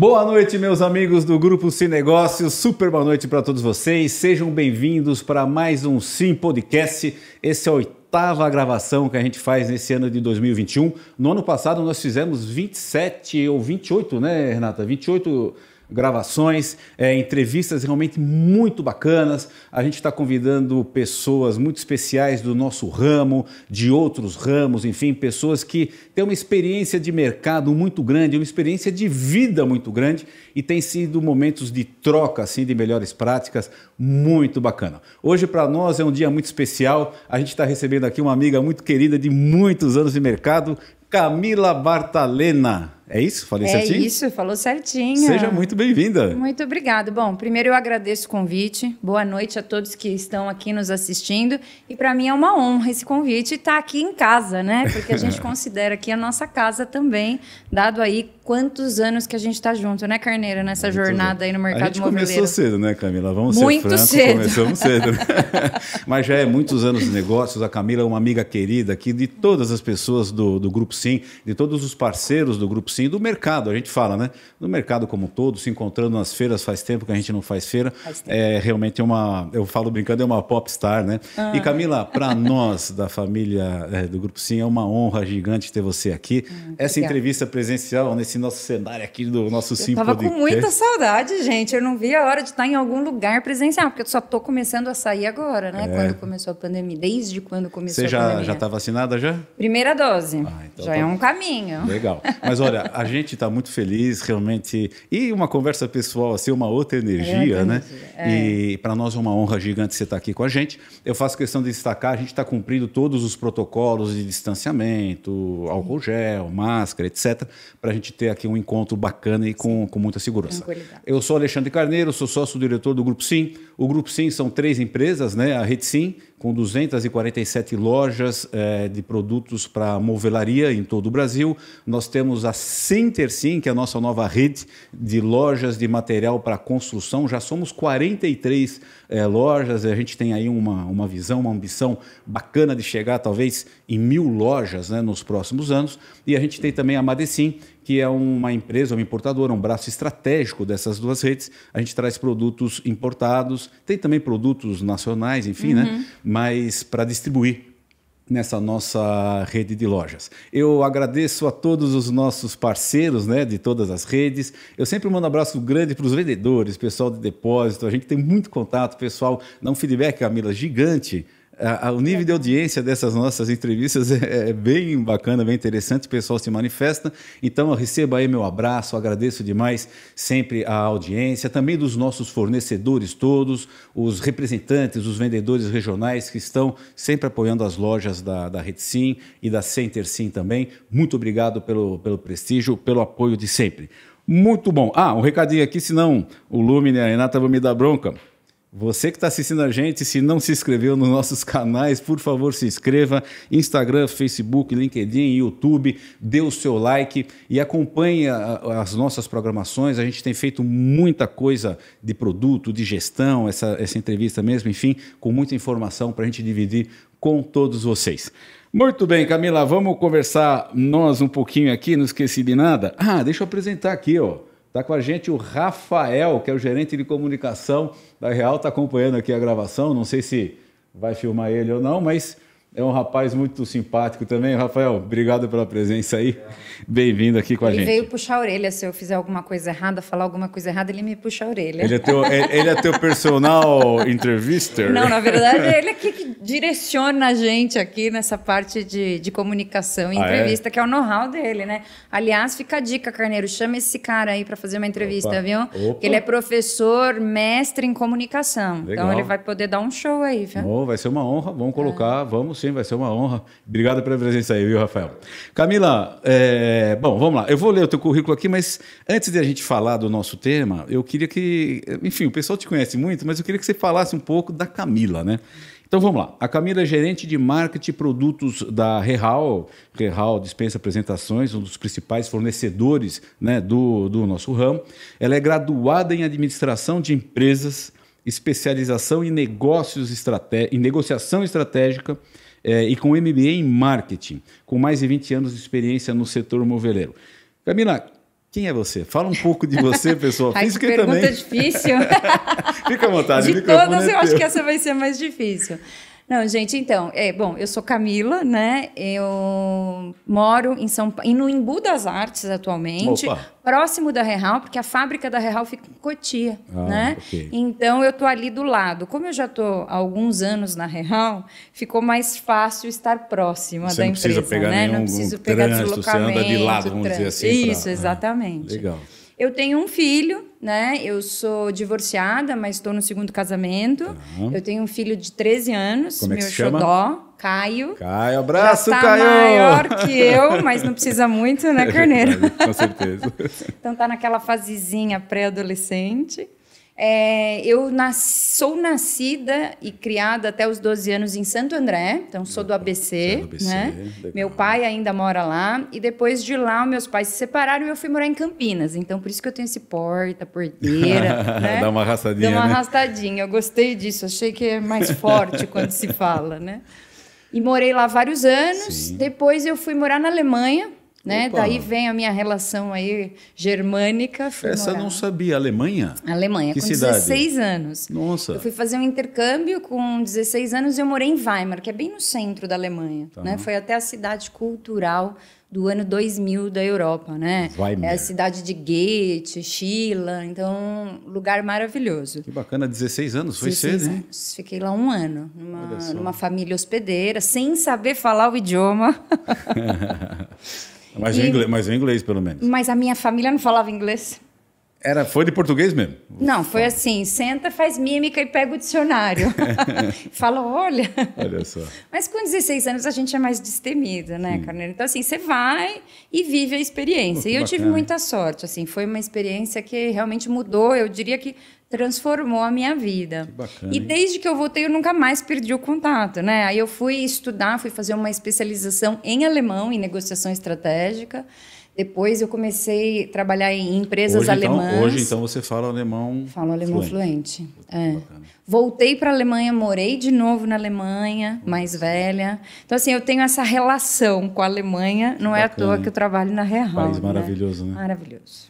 Boa noite, meus amigos do Grupo Cinegócios. Super boa noite para todos vocês. Sejam bem-vindos para mais um Sim Podcast. Esse é o oitava gravação que a gente faz nesse ano de 2021. No ano passado nós fizemos 27 ou 28, né, Renata? 28 gravações, é, entrevistas realmente muito bacanas. A gente está convidando pessoas muito especiais do nosso ramo, de outros ramos, enfim, pessoas que têm uma experiência de mercado muito grande, uma experiência de vida muito grande e tem sido momentos de troca assim de melhores práticas muito bacana. Hoje para nós é um dia muito especial. A gente está recebendo aqui uma amiga muito querida de muitos anos de mercado, Camila Bartalena. É isso? Falei é certinho? É isso, falou certinho. Seja muito bem-vinda. Muito obrigado. Bom, primeiro eu agradeço o convite. Boa noite a todos que estão aqui nos assistindo. E para mim é uma honra esse convite estar tá aqui em casa, né? Porque a gente considera aqui a nossa casa também, dado aí quantos anos que a gente está junto, né, Carneiro, nessa Muito jornada bem. aí no mercado imobiliário. A gente imobiliário. começou cedo, né, Camila? Vamos Muito ser francos, cedo. começamos cedo. Né? Mas já é muitos anos de negócios. A Camila é uma amiga querida aqui de todas as pessoas do, do Grupo Sim, de todos os parceiros do Grupo Sim, do mercado, a gente fala, né? Do mercado como um todo, se encontrando nas feiras, faz tempo que a gente não faz feira. Faz é realmente é uma, eu falo brincando, é uma popstar, né? Ah. E Camila, para nós da família é, do Grupo Sim, é uma honra gigante ter você aqui. Hum, Essa entrevista presencial nesse nosso cenário aqui do nosso Sim Tava podcast. com muita saudade, gente. Eu não vi a hora de estar em algum lugar presencial, porque eu só tô começando a sair agora, né? É. Quando começou a pandemia, desde quando começou Você já, a pandemia. Você já tá vacinada já? Primeira dose. Ah, então já tá... é um caminho. Legal. Mas olha, a gente tá muito feliz, realmente. E uma conversa pessoal, assim, uma outra energia, é, né? É. E para nós é uma honra gigante você estar tá aqui com a gente. Eu faço questão de destacar, a gente está cumprindo todos os protocolos de distanciamento, álcool gel, máscara, etc., para a gente ter aqui um encontro bacana e com, com muita segurança. Eu sou Alexandre Carneiro, sou sócio-diretor do Grupo Sim. O Grupo Sim são três empresas, né? A Rede Sim, com 247 lojas é, de produtos para movelaria em todo o Brasil. Nós temos a Center Sim, que é a nossa nova rede de lojas de material para construção. Já somos 43 é, eh, lojas. A gente tem aí uma, uma visão, uma ambição bacana de chegar talvez em mil lojas né, nos próximos anos. E a gente tem também a Madecim, que é uma empresa, uma importadora, um braço estratégico dessas duas redes. A gente traz produtos importados, tem também produtos nacionais, enfim, né? uhum. né? Mas para distribuir nessa nossa rede de lojas. Eu agradeço a todos os nossos parceiros, né, de todas as redes. Eu sempre mando um abraço grande para os vendedores, pessoal de depósito. A gente tem muito contato, pessoal, dá um feedback, Camila, gigante a, o nível de audiência dessas nossas entrevistas é, é, bem bacana, bem interessante, o pessoal se manifesta. Então, receba aí meu abraço, agradeço demais sempre a audiência, também dos nossos fornecedores todos, os representantes, os vendedores regionais que estão sempre apoiando as lojas da, da RedSim e da Center Sim também. Muito obrigado pelo, pelo prestígio, pelo apoio de sempre. Muito bom. Ah, um recadinho aqui, senão o Lumine e a Renata vão me dar bronca. Você que está assistindo a gente, se não se inscreveu nos nossos canais, por favor se inscreva. Instagram, Facebook, LinkedIn, YouTube, dê o seu like e acompanhe as nossas programações. A gente tem feito muita coisa de produto, de gestão, essa, essa entrevista mesmo, enfim, com muita informação para a gente dividir com todos vocês. Muito bem, Camila, vamos conversar nós um pouquinho aqui, não esqueci de nada. Ah, deixa eu apresentar aqui, ó Está com a gente o Rafael, que é o gerente de comunicação da Real, está acompanhando aqui a gravação. Não sei se vai filmar ele ou não, mas é um rapaz muito simpático também. Rafael, obrigado pela presença aí. Bem-vindo aqui com ele a gente. Ele veio puxar a orelha se eu fizer alguma coisa errada, falar alguma coisa errada, ele me puxa a orelha. Ele é teu, ele é teu personal entrevista? Não, na verdade, ele é que direciona a gente aqui nessa parte de, de comunicação e ah, é? entrevista, é? que é o know-how dele, né? Aliás, fica a dica, Carneiro, chama esse cara aí para fazer uma entrevista, Opa. viu? Opa. Ele é professor, mestre em comunicação. Então, Legal. Então ele vai poder dar um show aí, viu? Oh, vai ser uma honra. Vamos colocar, é. vamos sim, vai ser uma honra. Obrigado pela presença aí, viu, Rafael? Camila, é, bom, vamos lá. Eu vou ler o teu currículo aqui, mas antes de a gente falar do nosso tema, eu queria que. Enfim, o pessoal te conhece muito, mas eu queria que você falasse um pouco da Camila, né? Então vamos lá. A Camila é gerente de marketing e produtos da Rehal. Rehal dispensa apresentações, um dos principais fornecedores né, do, do nosso ramo. Ela é graduada em administração de empresas, especialização em negócios estratégia, em negociação estratégica, é, e com MBA em marketing, com mais de 20 anos de experiência no setor moveleiro. Camila, quem é você? Fala um pouco de você, pessoal. Ai, Física que pergunta também. difícil. fica à vontade. De é todas, eu acho que essa vai ser mais difícil. Não, gente, então, é, bom, eu sou Camila, né? Eu moro em São e no Embu das Artes atualmente, Opa. próximo da Real, porque a fábrica da Real fica em Cotia, ah, né? Okay. Então eu tô ali do lado. Como eu já tô há alguns anos na Real, ficou mais fácil estar próxima da empresa, né? não preciso pegar, né? nenhum, não preciso pegar trânsito, você anda de lado, vamos trânsito. dizer assim. Isso, pra... Ah, exatamente. Ah, legal. Eu tenho um filho, né? Eu sou divorciada, mas estou no segundo casamento. Uhum. Eu tenho um filho de 13 anos, Como meu é que xodó, chama? Caio. Caio, abraço, tá Caio! maior que eu, mas não precisa muito, né, é Carneiro? Com certeza. então tá naquela fasezinha pré-adolescente. É, eu sou nascida e criada até os 12 anos em Santo André, então sou do ABC. É do ABC né? Meu pai ainda mora lá, e depois de lá, meus pais se separaram e eu fui morar em Campinas. Então, por isso que eu tenho esse porta, porteira. né? Dá uma arrastadinha. Dá uma né? arrastadinha. Eu gostei disso, achei que é mais forte quando se fala, né? E morei lá vários anos. Sim. Depois eu fui morar na Alemanha né? Opa. Daí vem a minha relação aí germânica. Essa morar. não sabia, Alemanha? Alemanha, que com cidade? 16 anos. Nossa. Eu fui fazer um intercâmbio com 16 anos e eu morei em Weimar, que é bem no centro da Alemanha, tá. né? Foi até a cidade cultural do ano 2000 da Europa, né? Weimar. É a cidade de Goethe, Schiller, então lugar maravilhoso. Que bacana, 16 anos, foi 16 cedo, né? Fiquei lá um ano, numa, numa família hospedeira, sem saber falar o idioma. Mas, e... inglês, mas em inglês, pelo menos. Mas a minha família não falava inglês. Era, foi de português mesmo? Não, foi assim, senta, faz mímica e pega o dicionário. Fala, olha. Olha só. Mas com 16 anos a gente é mais destemida, né, Carneiro? Então, assim, você vai e vive a experiência. Oh, e eu bacana. tive muita sorte, assim, foi uma experiência que realmente mudou. Eu diria que transformou a minha vida. Bacana, e desde que eu voltei, eu nunca mais perdi o contato, né? Aí eu fui estudar, fui fazer uma especialização em alemão, em negociação estratégica. Depois eu comecei a trabalhar em empresas hoje, então, alemãs. Então, hoje, então, você fala alemão. Falo alemão fluente. fluente. É. Voltei para a Alemanha, morei de novo na Alemanha, mais velha. Então, assim, eu tenho essa relação com a Alemanha. Não Bacana. é à toa que eu trabalho na Real. País né? maravilhoso, né? Maravilhoso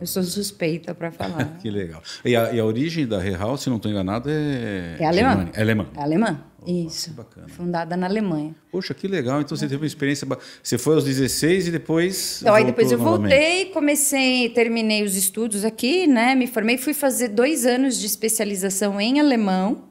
eu sou suspeita para falar. que legal. E a, e a, origem da Rehaus, se não estou enganado, é. É alemã. É alemã. É alemã. Opa, Isso. Bacana. Fundada na Alemanha. Poxa, que legal. Então você teve uma experiência. Você foi aos 16 e depois. Então, aí depois eu novamente. voltei, comecei, terminei os estudos aqui, né? Me formei, fui fazer dois anos de especialização em alemão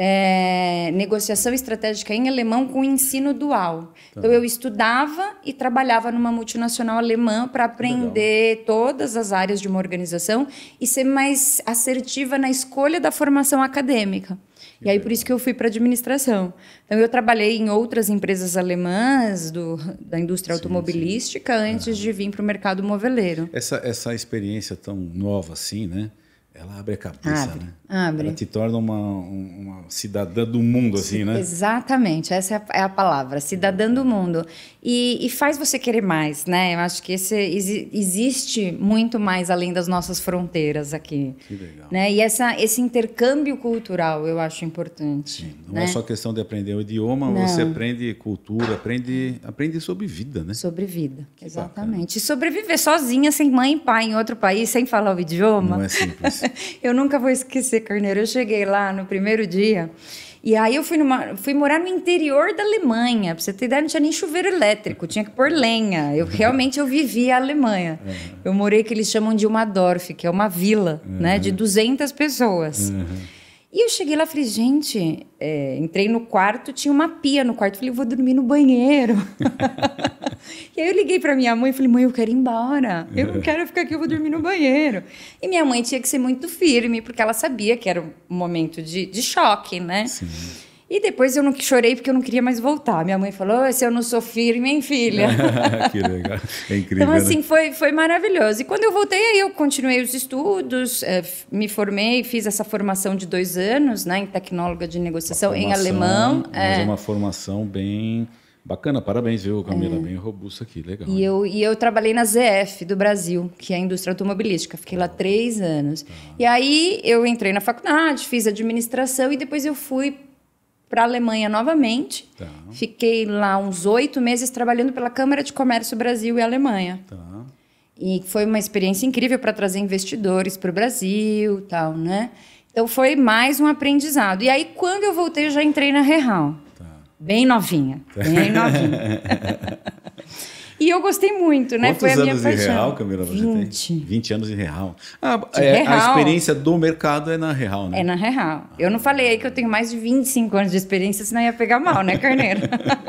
é, negociação estratégica em alemão com ensino dual. Tá. Então eu estudava e trabalhava numa multinacional alemã para aprender Legal. todas as áreas de uma organização e ser mais assertiva na escolha da formação acadêmica. Que e aí, por isso que eu fui para administração. Então, eu trabalhei em outras empresas alemãs do, da indústria sim, automobilística sim. antes de vir para o mercado moveleiro. Essa, essa experiência tão nova assim, né? Ela abre a cabeça, abre, né? Abre. Ela te torna uma, uma cidadã do mundo, assim, né? Exatamente, essa é a, é a palavra, cidadã do mundo. E, e, faz você querer mais, né? Eu acho que esse existe muito mais além das nossas fronteiras aqui. Que legal. Né? E essa, esse intercâmbio cultural eu acho importante. Sim, não né? é só questão de aprender o idioma, não. você aprende cultura, aprende, aprende sobre vida, né? Sobre vida, que exatamente. Bacana. E sobreviver sozinha, sem mãe e pai, em outro país, sem falar o idioma. Não é simples. eu nunca vou esquecer, Carneiro. Eu cheguei lá no primeiro dia. E aí eu fui, numa, fui morar no interior da Alemanha. Pra você ter ideia, não tinha nem chuveiro elétrico, tinha que pôr lenha. Eu uhum. realmente eu vivia a Alemanha. Uhum. Eu morei que eles chamam de uma Dorf, que é uma vila, uhum. né? De 200 uhum. pessoas. Uhum. E eu cheguei lá e falei, gente, é, entrei no quarto, tinha uma pia no quarto. Falei, vou dormir no banheiro. e aí eu liguei para minha mãe e falei, mãe, eu quero ir embora. Eu não é. quero ficar aqui, eu vou dormir no banheiro. E minha mãe tinha que ser muito firme, porque ela sabia que era um momento de, de choque, né? Sim. E depois eu não chorei porque eu não queria mais voltar. Minha mãe falou: se eu não sou firme, hein, filha? que legal. É então, incrível. Então, assim, né? foi, foi maravilhoso. E quando eu voltei, aí eu continuei os estudos, eh, me formei, fiz essa formação de dois anos né, em tecnóloga de negociação formação, em alemão. É. Mas é uma formação bem. Bacana, parabéns, viu, Camila? É. Bem robusta aqui, legal. E eu, e eu trabalhei na ZF do Brasil, que é a indústria automobilística. Fiquei lá tá. três anos. Tá. E aí eu entrei na faculdade, fiz administração e depois eu fui para a Alemanha novamente. Tá. Fiquei lá uns oito meses trabalhando pela Câmara de Comércio Brasil e Alemanha. Tá. E foi uma experiência incrível para trazer investidores para o Brasil, tal, né? Então foi mais um aprendizado. E aí quando eu voltei, eu já entrei na Real. Tá. Bem novinha, tá. bem novinha. E eu gostei muito, né? Quantos Foi a minha anos paixão. em real, Camila, você 20. tem? 20 anos em real. Ah, é, real. A experiência do mercado é na real, né? É na real. Eu não falei aí que eu tenho mais de 25 anos de experiência, senão ia pegar mal, né, Carneiro?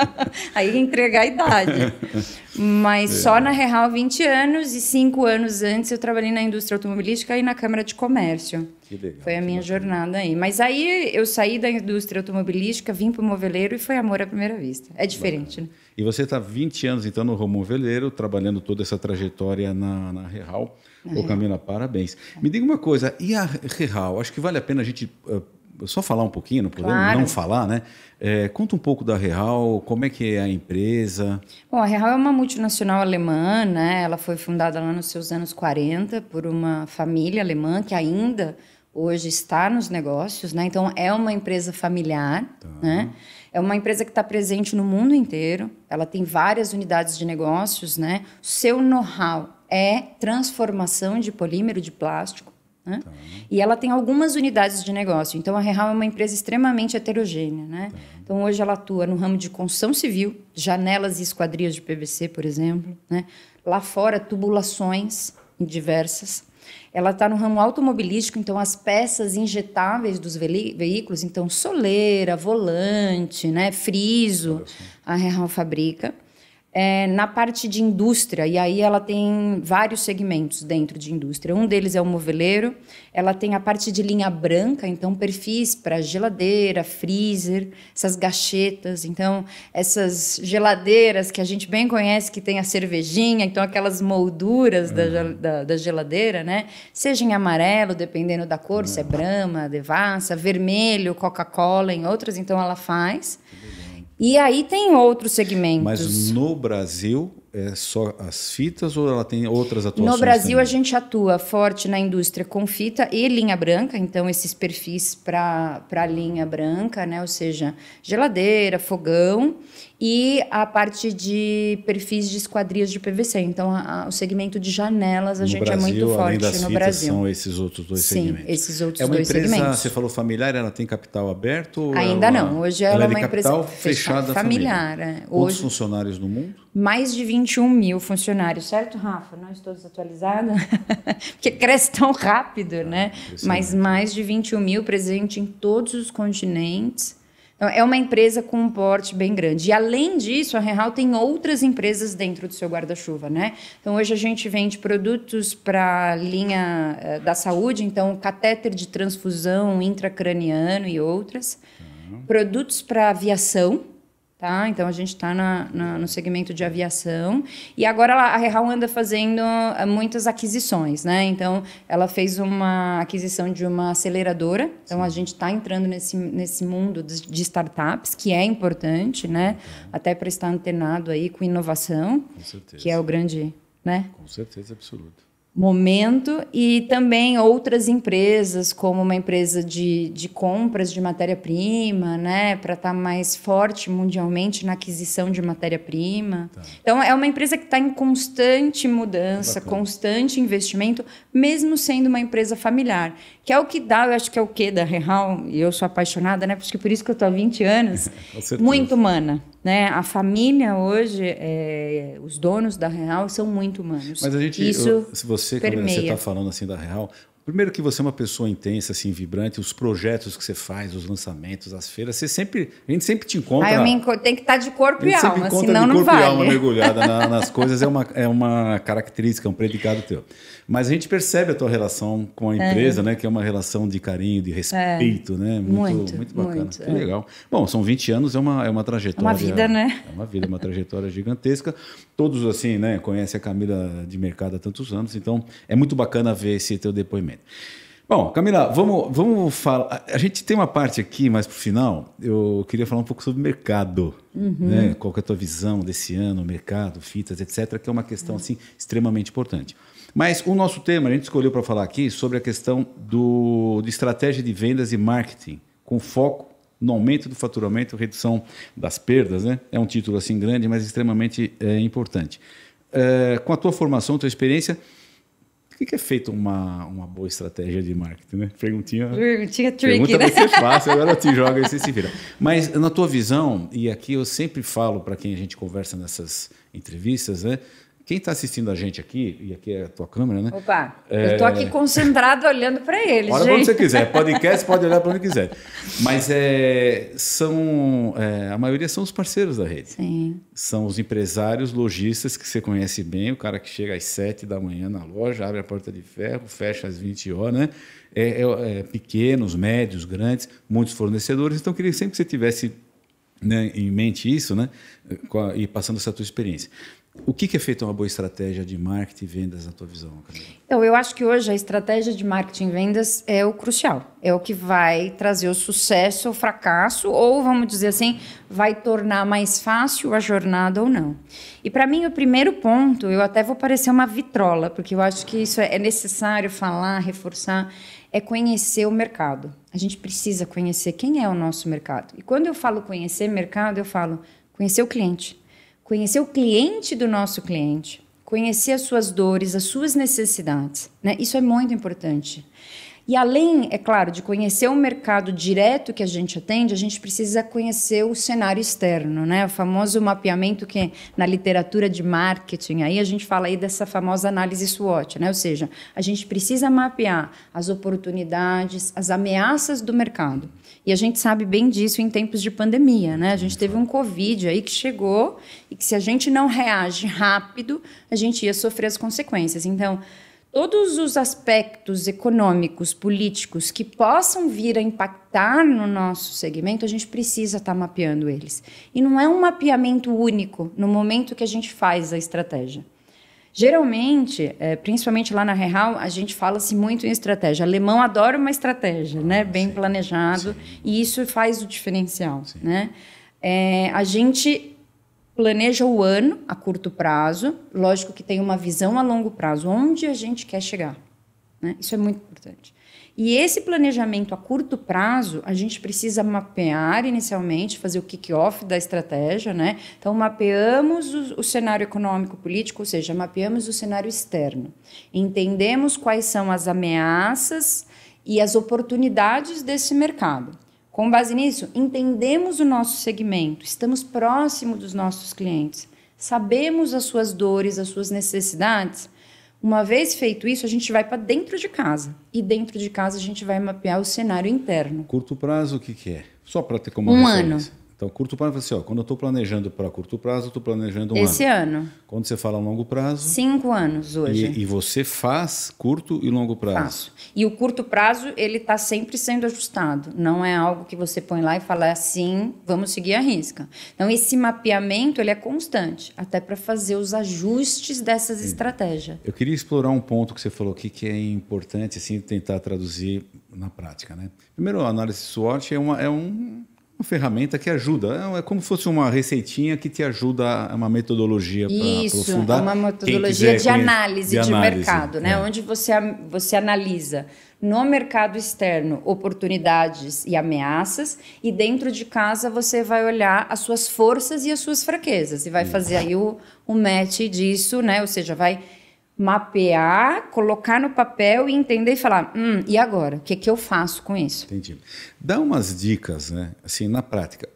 aí ia entregar a idade. Mas é. só na real 20 anos e 5 anos antes eu trabalhei na indústria automobilística e na Câmara de Comércio. Que legal. Foi a minha jornada aí. Mas aí eu saí da indústria automobilística, vim para o moveleiro e foi amor à primeira vista. É diferente, Bacana. né? E você está 20 anos, então, no Romão Veleiro, trabalhando toda essa trajetória na, na Real. Ô, Camila, parabéns. É. Me diga uma coisa, e a Real? Acho que vale a pena a gente uh, só falar um pouquinho, não podemos claro. não falar, né? É, conta um pouco da Real, como é que é a empresa? Bom, a Real é uma multinacional alemã, né? Ela foi fundada lá nos seus anos 40 por uma família alemã que ainda hoje está nos negócios, né? Então é uma empresa familiar, tá. né? É uma empresa que está presente no mundo inteiro, ela tem várias unidades de negócios, né? Seu know-how é transformação de polímero de plástico. Né? Tá. E ela tem algumas unidades de negócio. Então, a Real é uma empresa extremamente heterogênea. Né? Tá. Então, hoje ela atua no ramo de construção civil, janelas e esquadrias de PVC, por exemplo. Né? Lá fora, tubulações diversas. Ela está no ramo automobilístico, então as peças injetáveis dos veículos, então soleira, volante, né, friso, a Real fabrica é, na parte de indústria, e aí ela tem vários segmentos dentro de indústria. Um deles é o moveleiro, ela tem a parte de linha branca, então perfis para geladeira, freezer, essas gachetas, então essas geladeiras que a gente bem conhece que tem a cervejinha, então aquelas molduras uhum. da, da, da, geladeira, né? Seja em amarelo, dependendo da cor, uhum. se é uhum. brama Devassa, vermelho, Coca-Cola, em outras, então ela faz. Uhum. E aí tem outros segmentos. Mas no Brasil é só as fitas ou ela tem outras atuações? No Brasil também? a gente atua forte na indústria com fita e linha branca, então esses perfis para linha branca, né? Ou seja, geladeira, fogão e a parte de perfis de esquadrias de PVC. Então, a, a, o segmento de janelas a no gente Brasil, é muito forte no fitas, Brasil. São esses outros dois Sim, segmentos. Sim, esses outros é uma dois empresa, segmentos. Você falou familiar, ela tem capital aberto? Ainda ela, não. Hoje ela, ela é, é uma empresa fechada familiar. familiar. É. Quantos funcionários no mundo? Mais de 21 mil funcionários, certo, Rafa? Não estou desatualizada? Porque cresce tão rápido, ah, né? Mas mais de 21 mil presente em todos os continentes então, é uma empresa com um porte bem grande. E além disso, a Real tem outras empresas dentro do seu guarda-chuva, né? Então hoje a gente vende produtos para linha eh, da saúde, então catéter de transfusão intracraniano e outras, uhum. produtos para aviação, Tá? Então a gente está no segmento de aviação e agora ela, a Rehal anda fazendo eh, muitas aquisições, né? Então ela fez uma aquisição de uma aceleradora, então a gente está entrando nesse, nesse mundo de, startups que é importante, né? É. Até para estar antenado aí com inovação, com que é o grande, né? Com certeza absoluta momento e também outras empresas, como uma empresa de, de compras de matéria-prima, né, para estar tá mais forte mundialmente na aquisição de matéria-prima. Tá. Então, é uma empresa que está em constante mudança, Bacana. constante investimento, mesmo sendo uma empresa familiar, que é o que dá, eu acho que é o que da Real, e eu sou apaixonada, né, porque por isso que eu estou há 20 anos, muito humana. Né? A família hoje, é, os donos da Real são muito humanos. Mas a gente, Isso eu, se você, tá permeia. quando você está falando assim da Real, Primeiro que você é uma pessoa intensa, assim, vibrante, os projetos que você faz, os lançamentos, as feiras, você sempre, a gente sempre te encontra. Ah, eu me enco... tem que estar tá de corpo e alma, senão não vale. corpo e alma mergulhada na, nas coisas é uma é uma característica, é um predicado teu. Mas a gente percebe a tua relação com a é. empresa, é. né, que é uma relação de carinho, de respeito, é. né? Muito, muito, muito bacana. Muito, que é. legal. Bom, são 20 anos, é uma é uma trajetória. É uma vida, né? É uma vida, uma trajetória gigantesca. Todos assim, né, conhecem a Camila de mercado há tantos anos, então é muito bacana ver esse teu depoimento. Bom, Camila, vamos, vamos falar. A gente tem uma parte aqui, mas para o final, eu queria falar um pouco sobre o mercado. Uhum. Né? Qual é a tua visão desse ano, mercado, fitas, etc., que é uma questão assim, extremamente importante. Mas o nosso tema, a gente escolheu para falar aqui sobre a questão do, de estratégia de vendas e marketing, com foco no aumento do faturamento, redução das perdas. Né? É um título assim grande, mas extremamente é, importante. É, com a tua formação, tua experiência, que, que é feita uma, uma boa estratégia de marketing, né? Perguntinha. Perguntinha tricky, pergunta né? Pergunta você é fácil, agora te joga e você se vira. Mas na tua visão, e aqui eu sempre falo para quem a gente conversa nessas entrevistas, né? Quem está assistindo a gente aqui, e aqui é a tua câmera, né? Opa, é... eu estou aqui concentrado olhando para eles. Olha onde você quiser, podcast pode olhar para onde quiser. Mas é, são, é, a maioria são os parceiros da rede. Sim. São os empresários, lojistas que você conhece bem, o cara que chega às 7 da manhã na loja, abre a porta de ferro, fecha às 20 horas, né? É, é, é, pequenos, médios, grandes, muitos fornecedores. Então, queria sempre que você tivesse né, em mente isso, né? E passando essa tua experiência. O que, é feito uma boa estratégia de marketing e vendas na tua visão? Então, eu acho que hoje a estratégia de marketing e vendas é o crucial. É o que vai trazer o sucesso ou fracasso, ou vamos dizer assim, vai tornar mais fácil a jornada ou não. E para mim, o primeiro ponto, eu até vou parecer uma vitrola, porque eu acho que isso é necessário falar, reforçar, é conhecer o mercado. A gente precisa conhecer quem é o nosso mercado. E quando eu falo conhecer mercado, eu falo conhecer o cliente conhecer o cliente do nosso cliente, conhecer as suas dores, as suas necessidades. Né? Isso é muito importante. E além, é claro, de conhecer o mercado direto que a gente atende, a gente precisa conhecer o cenário externo, né? O famoso mapeamento que na literatura de marketing aí a gente fala aí dessa famosa análise SWOT, né? Ou seja, a gente precisa mapear as oportunidades, as ameaças do mercado. E a gente sabe bem disso em tempos de pandemia, né? A gente teve um Covid aí que chegou e que se a gente não reage rápido, a gente ia sofrer as consequências. Então, todos os aspectos econômicos, políticos que possam vir a impactar no nosso segmento, a gente precisa estar tá mapeando eles. E não é um mapeamento único no momento que a gente faz a estratégia. Geralmente, é, principalmente lá na Real, a gente fala-se muito em estratégia. O alemão adora uma estratégia, né? Bem sim, planejado, sim. e isso faz o diferencial, sim. né? É, a gente planeja o ano a curto prazo, lógico que tem uma visão a longo prazo, onde a gente quer chegar. Né? Isso é muito importante. E esse planejamento a curto prazo, a gente precisa mapear inicialmente, fazer o kick-off da estratégia, né? Então, mapeamos o, o cenário econômico-político, ou seja, mapeamos o cenário externo. Entendemos quais são as ameaças e as oportunidades desse mercado. Com base nisso, entendemos o nosso segmento, estamos próximo dos nossos clientes, sabemos as suas dores, as suas necessidades. Uma vez feito isso, a gente vai para dentro de casa. E dentro de casa a gente vai mapear o cenário interno. Curto prazo, o que, que é? Só para ter como Um ano. Então, curto prazo, assim, ó, quando eu estou planejando para curto prazo, eu estou planejando um Esse ano. Esse ano. Quando você fala longo prazo. Cinco anos hoje. E, e você faz curto e longo prazo. Faço. E o curto prazo, ele está sempre sendo ajustado. Não é algo que você põe lá e fala é assim, vamos seguir a risca. Então, esse mapeamento, ele é constante, até para fazer os ajustes dessas estratégias. Eu queria explorar um ponto que você falou aqui que é importante, assim, tentar traduzir na prática, né? Primeiro, a análise SWOT é, uma, é um uma ferramenta que ajuda. É, é como se fosse uma receitinha que te ajuda a é uma metodologia para aprofundar. É uma metodologia de análise de, de mercado, né? É. Onde você, você analisa no mercado externo oportunidades e ameaças, e dentro de casa você vai olhar as suas forças e as suas fraquezas. E vai fazer aí o, o match disso, né? Ou seja, vai mapear, colocar no papel e entender e falar, hum, e agora? O que, que eu faço com isso? Entendi. Dá umas dicas, né? Assim, na prática.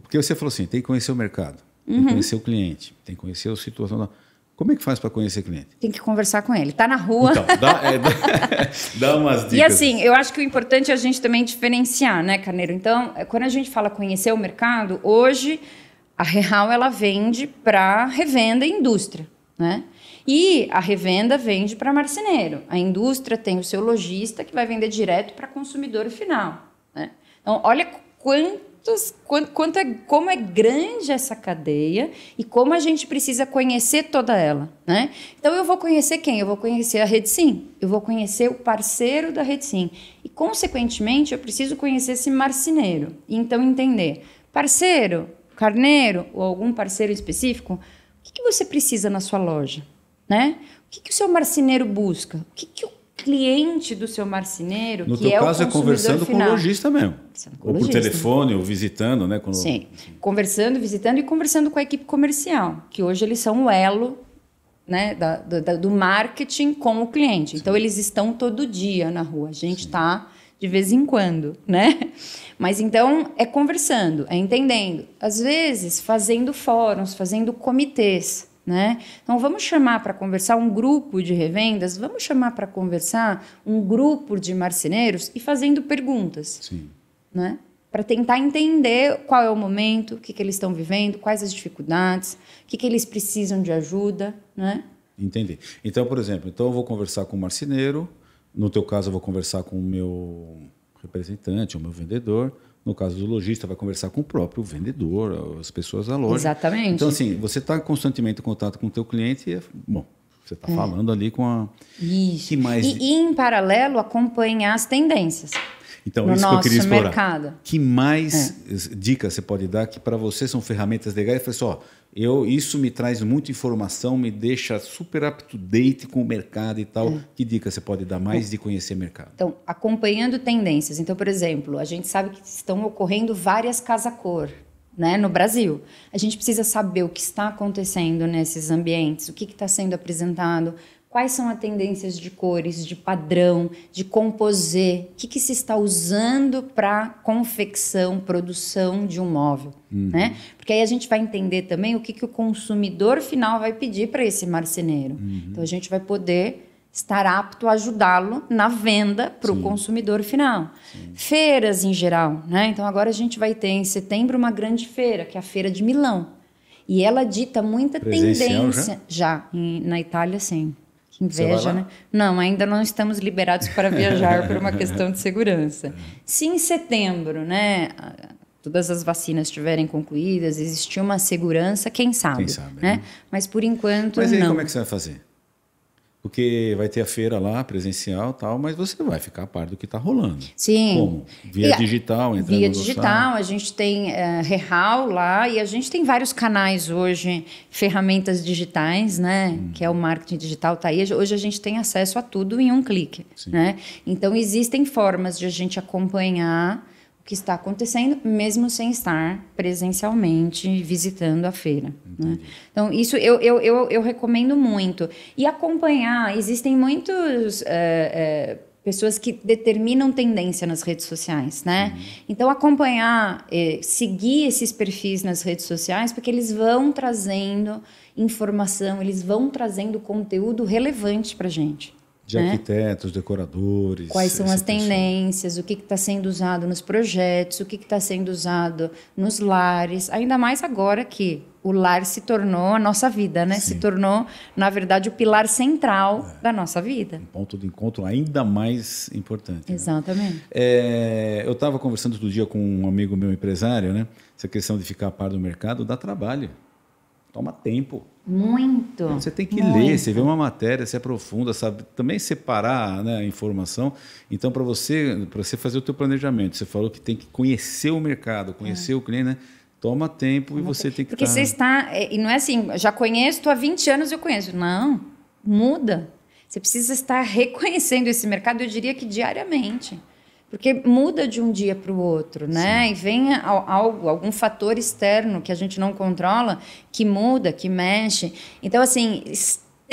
Porque você falou assim, tem que conhecer o mercado, uhum. tem que uhum. conhecer o cliente, tem que conhecer a situação da... Como é que faz para conhecer o cliente? Tem que conversar com ele. Está na rua. Então, dá, é, dá, dá, umas dicas. E assim, eu acho que o importante é a gente também diferenciar, né, Carneiro? Então, é, quando a gente fala conhecer o mercado, hoje a Real ela vende para revenda e indústria, né? E a revenda vende para marceneiro. A indústria tem o seu lojista que vai vender direto para consumidor final. Né? Então, olha quantos, quanto, quanto é, como é grande essa cadeia e como a gente precisa conhecer toda ela. Né? Então, eu vou conhecer quem? Eu vou conhecer a Rede Sim, eu vou conhecer o parceiro da Rede Sim. E, consequentemente, eu preciso conhecer esse marceneiro e então entender. Parceiro, carneiro ou algum parceiro específico, o que, que você precisa na sua loja? né? O que, que o seu marceneiro busca? O que, que o cliente do seu marceneiro, no que teu é caso, o é consumidor é conversando final. com o lojista mesmo. Com ou por telefone, ou visitando, né? Quando... Sim, conversando, visitando e conversando com a equipe comercial, que hoje eles são o elo né, da, da, do marketing com o cliente. Então, Sim. Então, eles estão todo dia na rua. A gente está de vez em quando, né? Mas então é conversando, é entendendo. Às vezes, fazendo fóruns, fazendo comitês né? Então vamos chamar para conversar um grupo de revendas, vamos chamar para conversar um grupo de marceneiros e fazendo perguntas. Sim. Né? Para tentar entender qual é o momento, o que, que eles estão vivendo, quais as dificuldades, o que, que eles precisam de ajuda. Né? Entendi. Então, por exemplo, então eu vou conversar com o um marceneiro, no teu caso eu vou conversar com o meu representante, o meu vendedor, no caso do lojista, vai conversar com o próprio vendedor, as pessoas da loja. Exatamente. Então, assim, você está constantemente em contato com o teu cliente e, é, bom, você está é. falando ali com a... Isso. Que mais... E, e, em paralelo, acompanhar as tendências. Então, no isso que eu queria explorar. Mercado. Que mais é. dicas você pode dar que para você são ferramentas legais? Eu falei assim, eu, isso me traz muita informação, me deixa super up to date com o mercado e tal. É. Que dica você pode dar mais de conhecer mercado? Então, acompanhando tendências. Então, por exemplo, a gente sabe que estão ocorrendo várias casa-cor. Né, no Brasil. A gente precisa saber o que está acontecendo nesses ambientes, o que está sendo apresentado, Quais são as tendências de cores, de padrão, de composê? O que, que se está usando para confecção, produção de um móvel? Uhum. Né? Porque aí a gente vai entender também o que, que o consumidor final vai pedir para esse marceneiro. Uhum. Então a gente vai poder estar apto a ajudá-lo na venda para o consumidor final. Sim. Feiras em geral, né? Então agora a gente vai ter em setembro uma grande feira, que é a Feira de Milão. E ela dita muita Presencial tendência já, já em, na Itália, sim. Inveja, né? Não, ainda não estamos liberados para viajar por uma questão de segurança. Uhum. Se em setembro, né, todas as vacinas estiverem concluídas, existir uma segurança, quem sabe, quem sabe né? né? Mas por enquanto Mas aí não. como é que você vai fazer? Porque vai ter a feira lá, presencial tal, mas você vai ficar a par do que está rolando. Sim. Como? Via e, digital, entrando Via digital, a gente tem é, eh, Rehal lá e a gente tem vários canais hoje, ferramentas digitais, né? Hum. Que é o marketing digital, tá aí. Hoje a gente tem acesso a tudo em um clique, Sim. né? Então existem formas de a gente acompanhar que está acontecendo, mesmo sem estar presencialmente visitando a feira. Né? Então, isso eu, eu, eu, eu, recomendo muito. E acompanhar, existem muitos. É, é, pessoas que determinam tendência nas redes sociais, né? Uhum. Então acompanhar, eh, seguir esses perfis nas redes sociais, porque eles vão trazendo informação, eles vão trazendo conteúdo relevante para gente. De né? arquitetos, decoradores. Quais são as tendências, o que está sendo usado nos projetos, o que está sendo usado nos lares, ainda mais agora que o lar se tornou a nossa vida, né? Sim. Se tornou, na verdade, o pilar central é. da nossa vida. Um ponto de encontro ainda mais importante. Né? Exatamente. Né? É, eu estava conversando outro dia com um amigo meu empresário, né? Essa questão de ficar a par do mercado dá trabalho toma tempo. Muito. Você tem que muito. ler, você vê uma matéria, se aprofunda, sabe? Também separar né, a informação. Então, para você, para você fazer o teu planejamento, você falou que tem que conhecer o mercado, conhecer é. o cliente, né? Toma tempo toma e você tempo. tem que Porque tá você está. É, e não é assim, já conheço, estou há 20 anos eu conheço. Não, muda. Você precisa estar reconhecendo esse mercado, eu diria que diariamente porque muda de um dia para o outro, né? Sim. E vem algo, algum fator externo que a gente não controla, que muda, que mexe. Então, assim,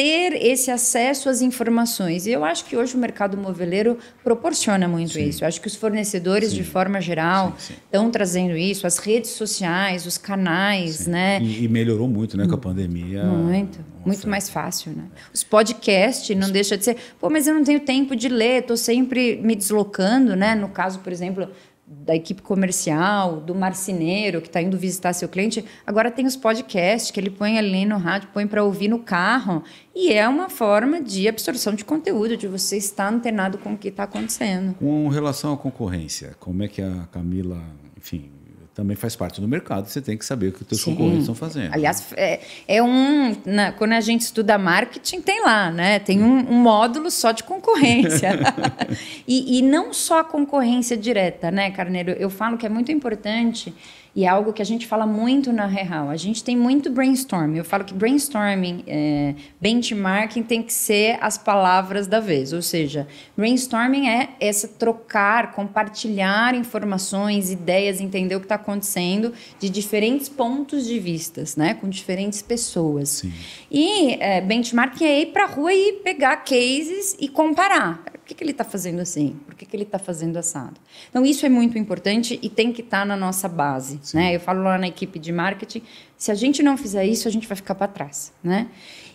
ter esse acesso às informações. E eu acho que hoje o mercado moveleiro proporciona muito sim. isso. Eu acho que os fornecedores, sim. de forma geral, estão trazendo isso, as redes sociais, os canais, sim. né? E, e, melhorou muito, né, com a hum. pandemia. Muito, muito mais fácil, né? Os podcasts não deixa de ser, pô, mas eu não tenho tempo de ler, estou sempre me deslocando, né? No caso, por exemplo, da equipe comercial, do marceneiro que está indo visitar seu cliente, agora tem os podcasts que ele põe ali no rádio, põe para ouvir no carro. E é uma forma de absorção de conteúdo, de você estar antenado com o que está acontecendo. Com relação à concorrência, como é que a Camila, enfim, também faz parte do mercado, você tem que saber o que os seus concorrentes estão fazendo. Aliás, é, é um. Na, quando a gente estuda marketing, tem lá, né? Tem um, um módulo só de concorrência. e, e não só a concorrência direta, né, Carneiro? Eu falo que é muito importante e é algo que a gente fala muito na Real. A gente tem muito brainstorming. Eu falo que brainstorming, é, benchmarking tem que ser as palavras da vez. Ou seja, brainstorming é essa trocar, compartilhar informações, ideias, entender o que está acontecendo de diferentes pontos de vistas, né? Com diferentes pessoas. Sim. E é, benchmarking é ir para a rua e pegar cases e comparar que, que ele está fazendo assim? Por que, que ele está fazendo assado? Então, isso é muito importante e tem que estar tá na nossa base. Né? Eu falo lá na equipe de marketing: se a gente não fizer isso, a gente vai ficar para trás. Né?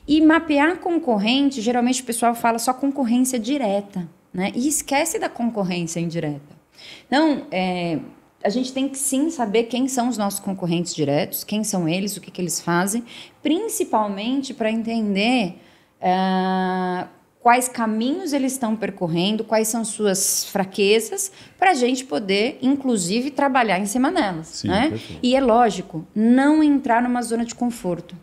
E mapear concorrente, geralmente o pessoal fala só concorrência direta né? e esquece da concorrência indireta. Então, é, a gente tem que sim saber quem são os nossos concorrentes diretos, quem são eles, o que, que eles fazem, principalmente para entender. Uh, quais caminhos eles estão percorrendo, quais são suas fraquezas, para a gente poder, inclusive, trabalhar em cima delas. Sim, né? E é lógico, não entrar numa zona de conforto.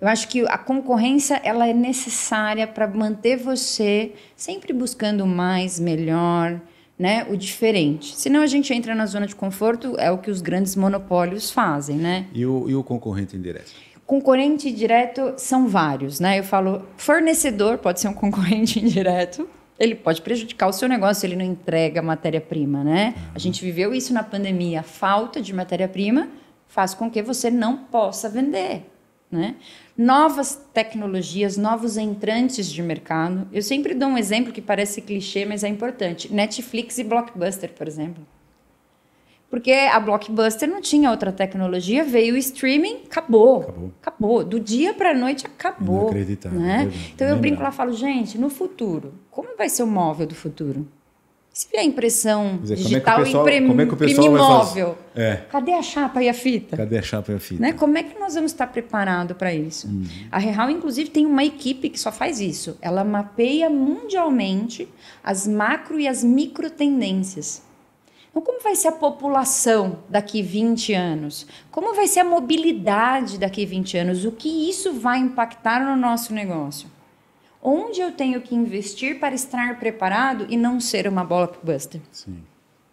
Eu acho que a concorrência ela é necessária para manter você sempre buscando mais, melhor, né, o diferente. Senão a gente entra na zona de conforto, é o que os grandes monopólios fazem, né? E o, e o concorrente indireto? concorrente direto são vários, né? Eu falo, fornecedor pode ser um concorrente indireto. Ele pode prejudicar o seu negócio, ele não entrega matéria-prima, né? A gente viveu isso na pandemia. A falta de matéria-prima faz com que você não possa vender. Né? Novas tecnologias, novos entrantes de mercado. Eu sempre dou um exemplo que parece clichê, mas é importante: Netflix e Blockbuster, por exemplo. Porque a Blockbuster não tinha outra tecnologia, veio o streaming, acabou. Acabou. acabou. Do dia para a noite acabou. Inacreditável. Né? Então eu brinco lá e falo, gente, no futuro, como vai ser o móvel do futuro? Se vier a impressão é digital, imprimir é móvel. É. Cadê a chapa e a fita? Cadê a chapa e a fita? Né? Como é que nós vamos estar preparados para isso? Uhum. A Real, inclusive, tem uma equipe que só faz isso. Ela mapeia mundialmente as macro e as micro tendências. Então, como vai ser a população daqui 20 anos? Como vai ser a mobilidade daqui 20 anos? O que isso vai impactar no nosso negócio? Onde eu tenho que investir para estar preparado e não ser uma bola para buster? Sim.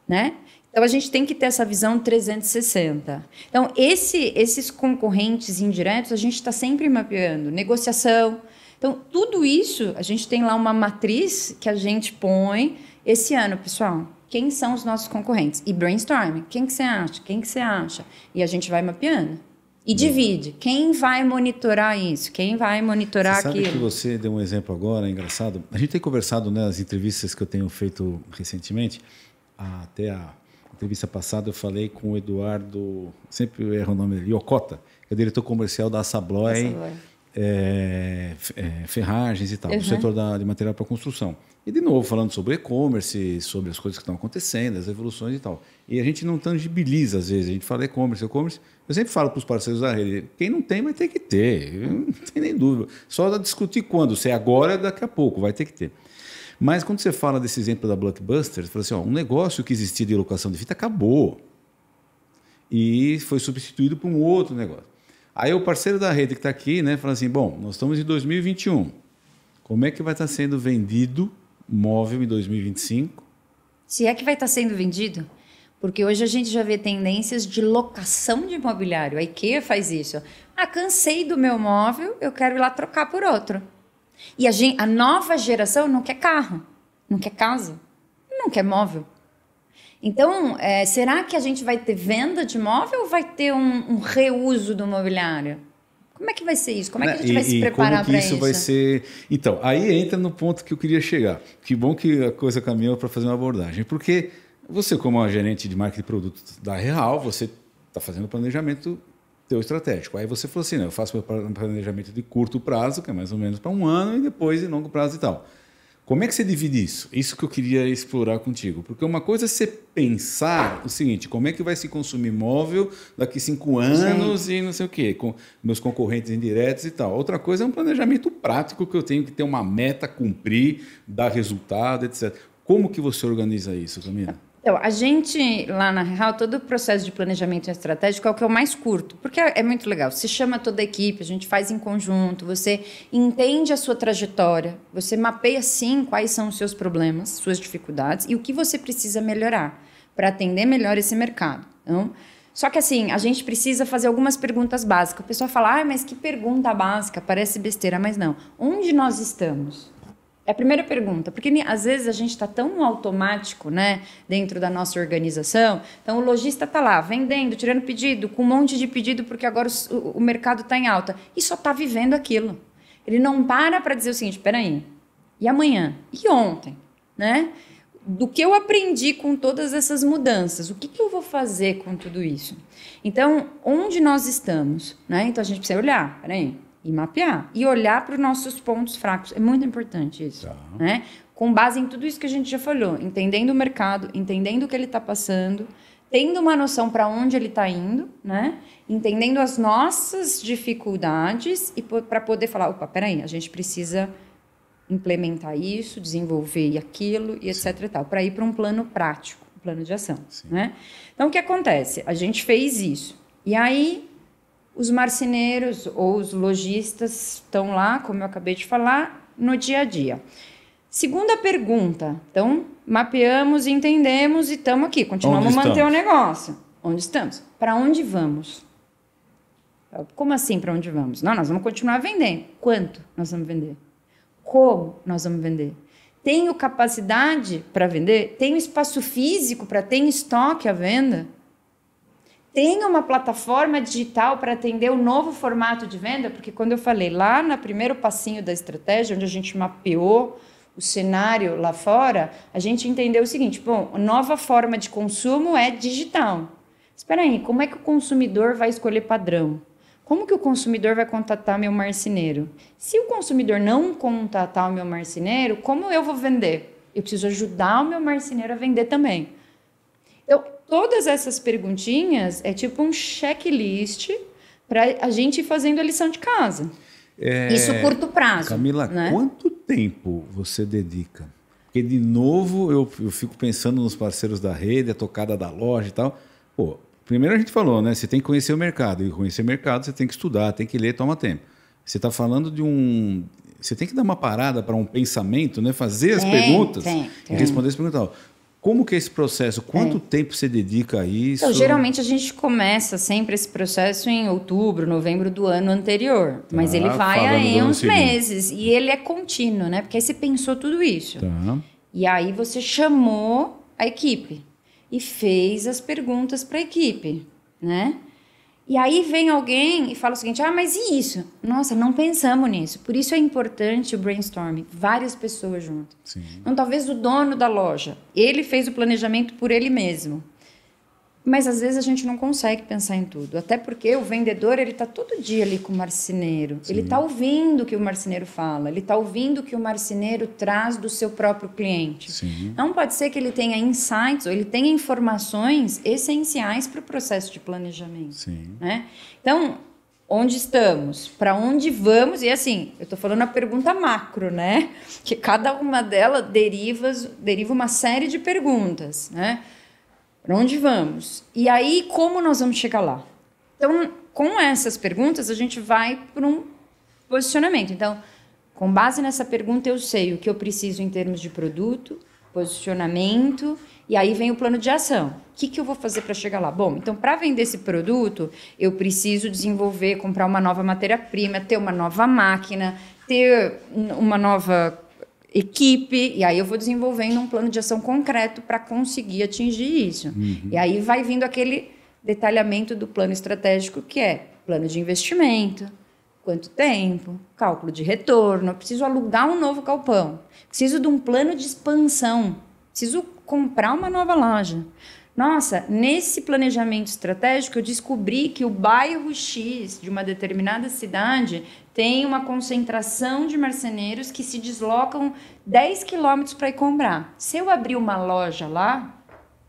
Né? Então a gente tem que ter essa visão 360. Então esse, esses concorrentes indiretos a gente está sempre mapeando, negociação. Então tudo isso a gente tem lá uma matriz que a gente põe esse ano, pessoal quem são os nossos concorrentes e brainstorm, quem que você acha, quem que você acha, e a gente vai mapeando e divide. Quem vai monitorar isso? Quem vai monitorar você sabe aquilo? que você deu um exemplo agora, é engraçado. A gente tem conversado nas né, entrevistas que eu tenho feito recentemente, ah, até a entrevista passada eu falei com o Eduardo, sempre erro o nome dele, Yokota, que é diretor comercial da Sabloy, é, é, ferragens e tal, uhum. do setor da, de material para construção. E, de novo, falando sobre e-commerce, sobre as coisas que estão acontecendo, as evoluções e tal. E a gente não tangibiliza, às vezes. A gente fala e-commerce, e-commerce. Eu sempre falo para os parceiros da rede: quem não tem, vai ter que ter. Não tem nem dúvida. Só discutir quando. Se é agora, daqui a pouco, vai ter que ter. Mas quando você fala desse exemplo da Blockbuster, você fala assim: ó, um negócio que existia de locação de fita acabou. E foi substituído por um outro negócio. Aí o parceiro da rede que está aqui, né, fala assim: bom, nós estamos em 2021. Como é que vai estar tá sendo vendido móvel em 2025. Se é que vai estar tá sendo vendido? Porque hoje a gente já vê tendências de locação de imobiliário. A IKEA faz isso. Ah, cansei do meu móvel, eu quero ir lá trocar por outro. E a, gente, a nova geração não quer carro, não quer casa, não quer móvel. Então, é, será que a gente vai ter venda de móvel ou vai ter um, um reuso do mobiliário? Como é que vai ser isso? Como é que a né, gente vai se preparar para isso? isso vai ser. Então, aí entra no ponto que eu queria chegar. Que bom que a coisa caminhou para fazer uma abordagem, porque você como a gerente de marketing de produtos da Real, você está fazendo planejamento teu estratégico. Aí você falou assim, né, eu faço meu planejamento de curto prazo, que é mais ou menos para um ano, e depois de longo prazo e tal. Como é que você divide isso? Isso que eu queria explorar contigo. Porque uma coisa é você pensar o seguinte: como é que vai se consumir imóvel daqui cinco anos Sim. e não sei o quê, com meus concorrentes indiretos e tal. Outra coisa é um planejamento prático que eu tenho que ter uma meta, cumprir, dar resultado, etc. Como que você organiza isso, Camila? Então, a gente, lá na Real, todo o processo de planejamento estratégico é o que é o mais curto, porque é, é muito legal. Se chama toda a equipe, a gente faz em conjunto, você entende a sua trajetória, você mapeia, sim, quais são os seus problemas, suas dificuldades e o que você precisa melhorar para atender melhor esse mercado. Então, só que assim, a gente precisa fazer algumas perguntas básicas. O pessoal fala, ah, mas que pergunta básica, parece besteira, mas não. Onde nós estamos? É a primeira pergunta, porque às vezes a gente está tão automático, né, dentro da nossa organização. Então o lojista está lá vendendo, tirando pedido, com um monte de pedido porque agora o, o mercado está em alta e só está vivendo aquilo. Ele não para para dizer o seguinte: peraí, e amanhã e ontem, né? Do que eu aprendi com todas essas mudanças, o que, que eu vou fazer com tudo isso? Então, onde nós estamos, né? Então a gente precisa olhar, peraí, e mapear e olhar para os nossos pontos fracos. É muito importante isso, tá. né? Com base em tudo isso que a gente já falou, entendendo o mercado, entendendo o que ele está passando, tendo uma noção para onde ele está indo, né? Entendendo as nossas dificuldades e para poder falar, opa, peraí, a gente precisa implementar isso, desenvolver aquilo e etc e tal, para ir para um plano prático, um plano de ação, Sim. né? Então o que acontece? A gente fez isso. E aí os marceneiros ou os lojistas estão lá, como eu acabei de falar, no dia a dia. Segunda pergunta. Então, mapeamos, entendemos e estamos aqui. Continuamos a manter o negócio. Onde estamos? Para onde vamos? Como assim para onde vamos? Não, nós vamos continuar vendendo. Quanto nós vamos vender? Como nós vamos vender? Tenho capacidade para vender? Tenho espaço físico para ter estoque à venda? tenha uma plataforma digital para atender o novo formato de venda, porque quando eu falei lá no primeiro passinho da estratégia, onde a gente mapeou o cenário lá fora, a gente entendeu o seguinte: bom, a nova forma de consumo é digital. Espera aí, como é que o consumidor vai escolher padrão? Como que o consumidor vai contatar meu marceneiro? Se o consumidor não contatar o meu marceneiro, como eu vou vender? Eu preciso ajudar o meu marceneiro a vender também todas essas perguntinhas é tipo um checklist para a gente ir fazendo a lição de casa. É... Isso curto prazo. Camila, né? quanto tempo você dedica? Porque, de novo, eu, eu fico pensando nos parceiros da rede, a tocada da loja e tal. Pô, primeiro a gente falou, né? Você tem que conhecer o mercado. E conhecer o mercado, você tem que estudar, tem que ler, toma tempo. Você está falando de um. Você tem que dar uma parada para um pensamento, né? Fazer as tem, perguntas tem, tem. e responder as perguntas. Como que é esse processo? Quanto é. tempo você dedica a isso? Então, geralmente a gente começa sempre esse processo em outubro, novembro do ano anterior. Tá, mas ele ah, vai aí uns seguinte. meses. E ele é contínuo, né? Porque aí você pensou tudo isso. Tá. E aí você chamou a equipe e fez as perguntas para a equipe, né? E aí vem alguém e fala o seguinte: ah, mas e isso? Nossa, não pensamos nisso. Por isso é importante o brainstorming, várias pessoas juntas. Sim. Então, talvez o dono da loja, ele fez o planejamento por ele mesmo. Mas às vezes a gente não consegue pensar em tudo, até porque o vendedor ele está todo dia ali com o marceneiro. Sim. Ele está ouvindo o que o marceneiro fala, ele está ouvindo o que o marceneiro traz do seu próprio cliente. Sim. Não pode ser que ele tenha insights ou ele tenha informações essenciais para o processo de planejamento. Né? Então, onde estamos, para onde vamos, e assim, eu estou falando a pergunta macro, né? Que cada uma delas deriva, deriva uma série de perguntas, né? Para onde vamos? E aí, como nós vamos chegar lá? Então, com essas perguntas, a gente vai para um posicionamento. Então, com base nessa pergunta, eu sei o que eu preciso em termos de produto, posicionamento, e aí vem o plano de ação. O que, que eu vou fazer para chegar lá? Bom, então, para vender esse produto, eu preciso desenvolver, comprar uma nova matéria-prima, ter uma nova máquina, ter uma nova equipe, e aí eu vou desenvolvendo um plano de ação concreto para conseguir atingir isso. Uhum. E aí vai vindo aquele detalhamento do plano estratégico que é plano de investimento, quanto tempo, cálculo de retorno, eu preciso alugar um novo galpão, preciso de um plano de expansão, preciso comprar uma nova loja. Nossa, nesse planejamento estratégico eu descobri que o bairro X de uma determinada cidade tem uma concentração de marceneiros que se deslocam 10 quilômetros para ir comprar. Se eu abrir uma loja lá,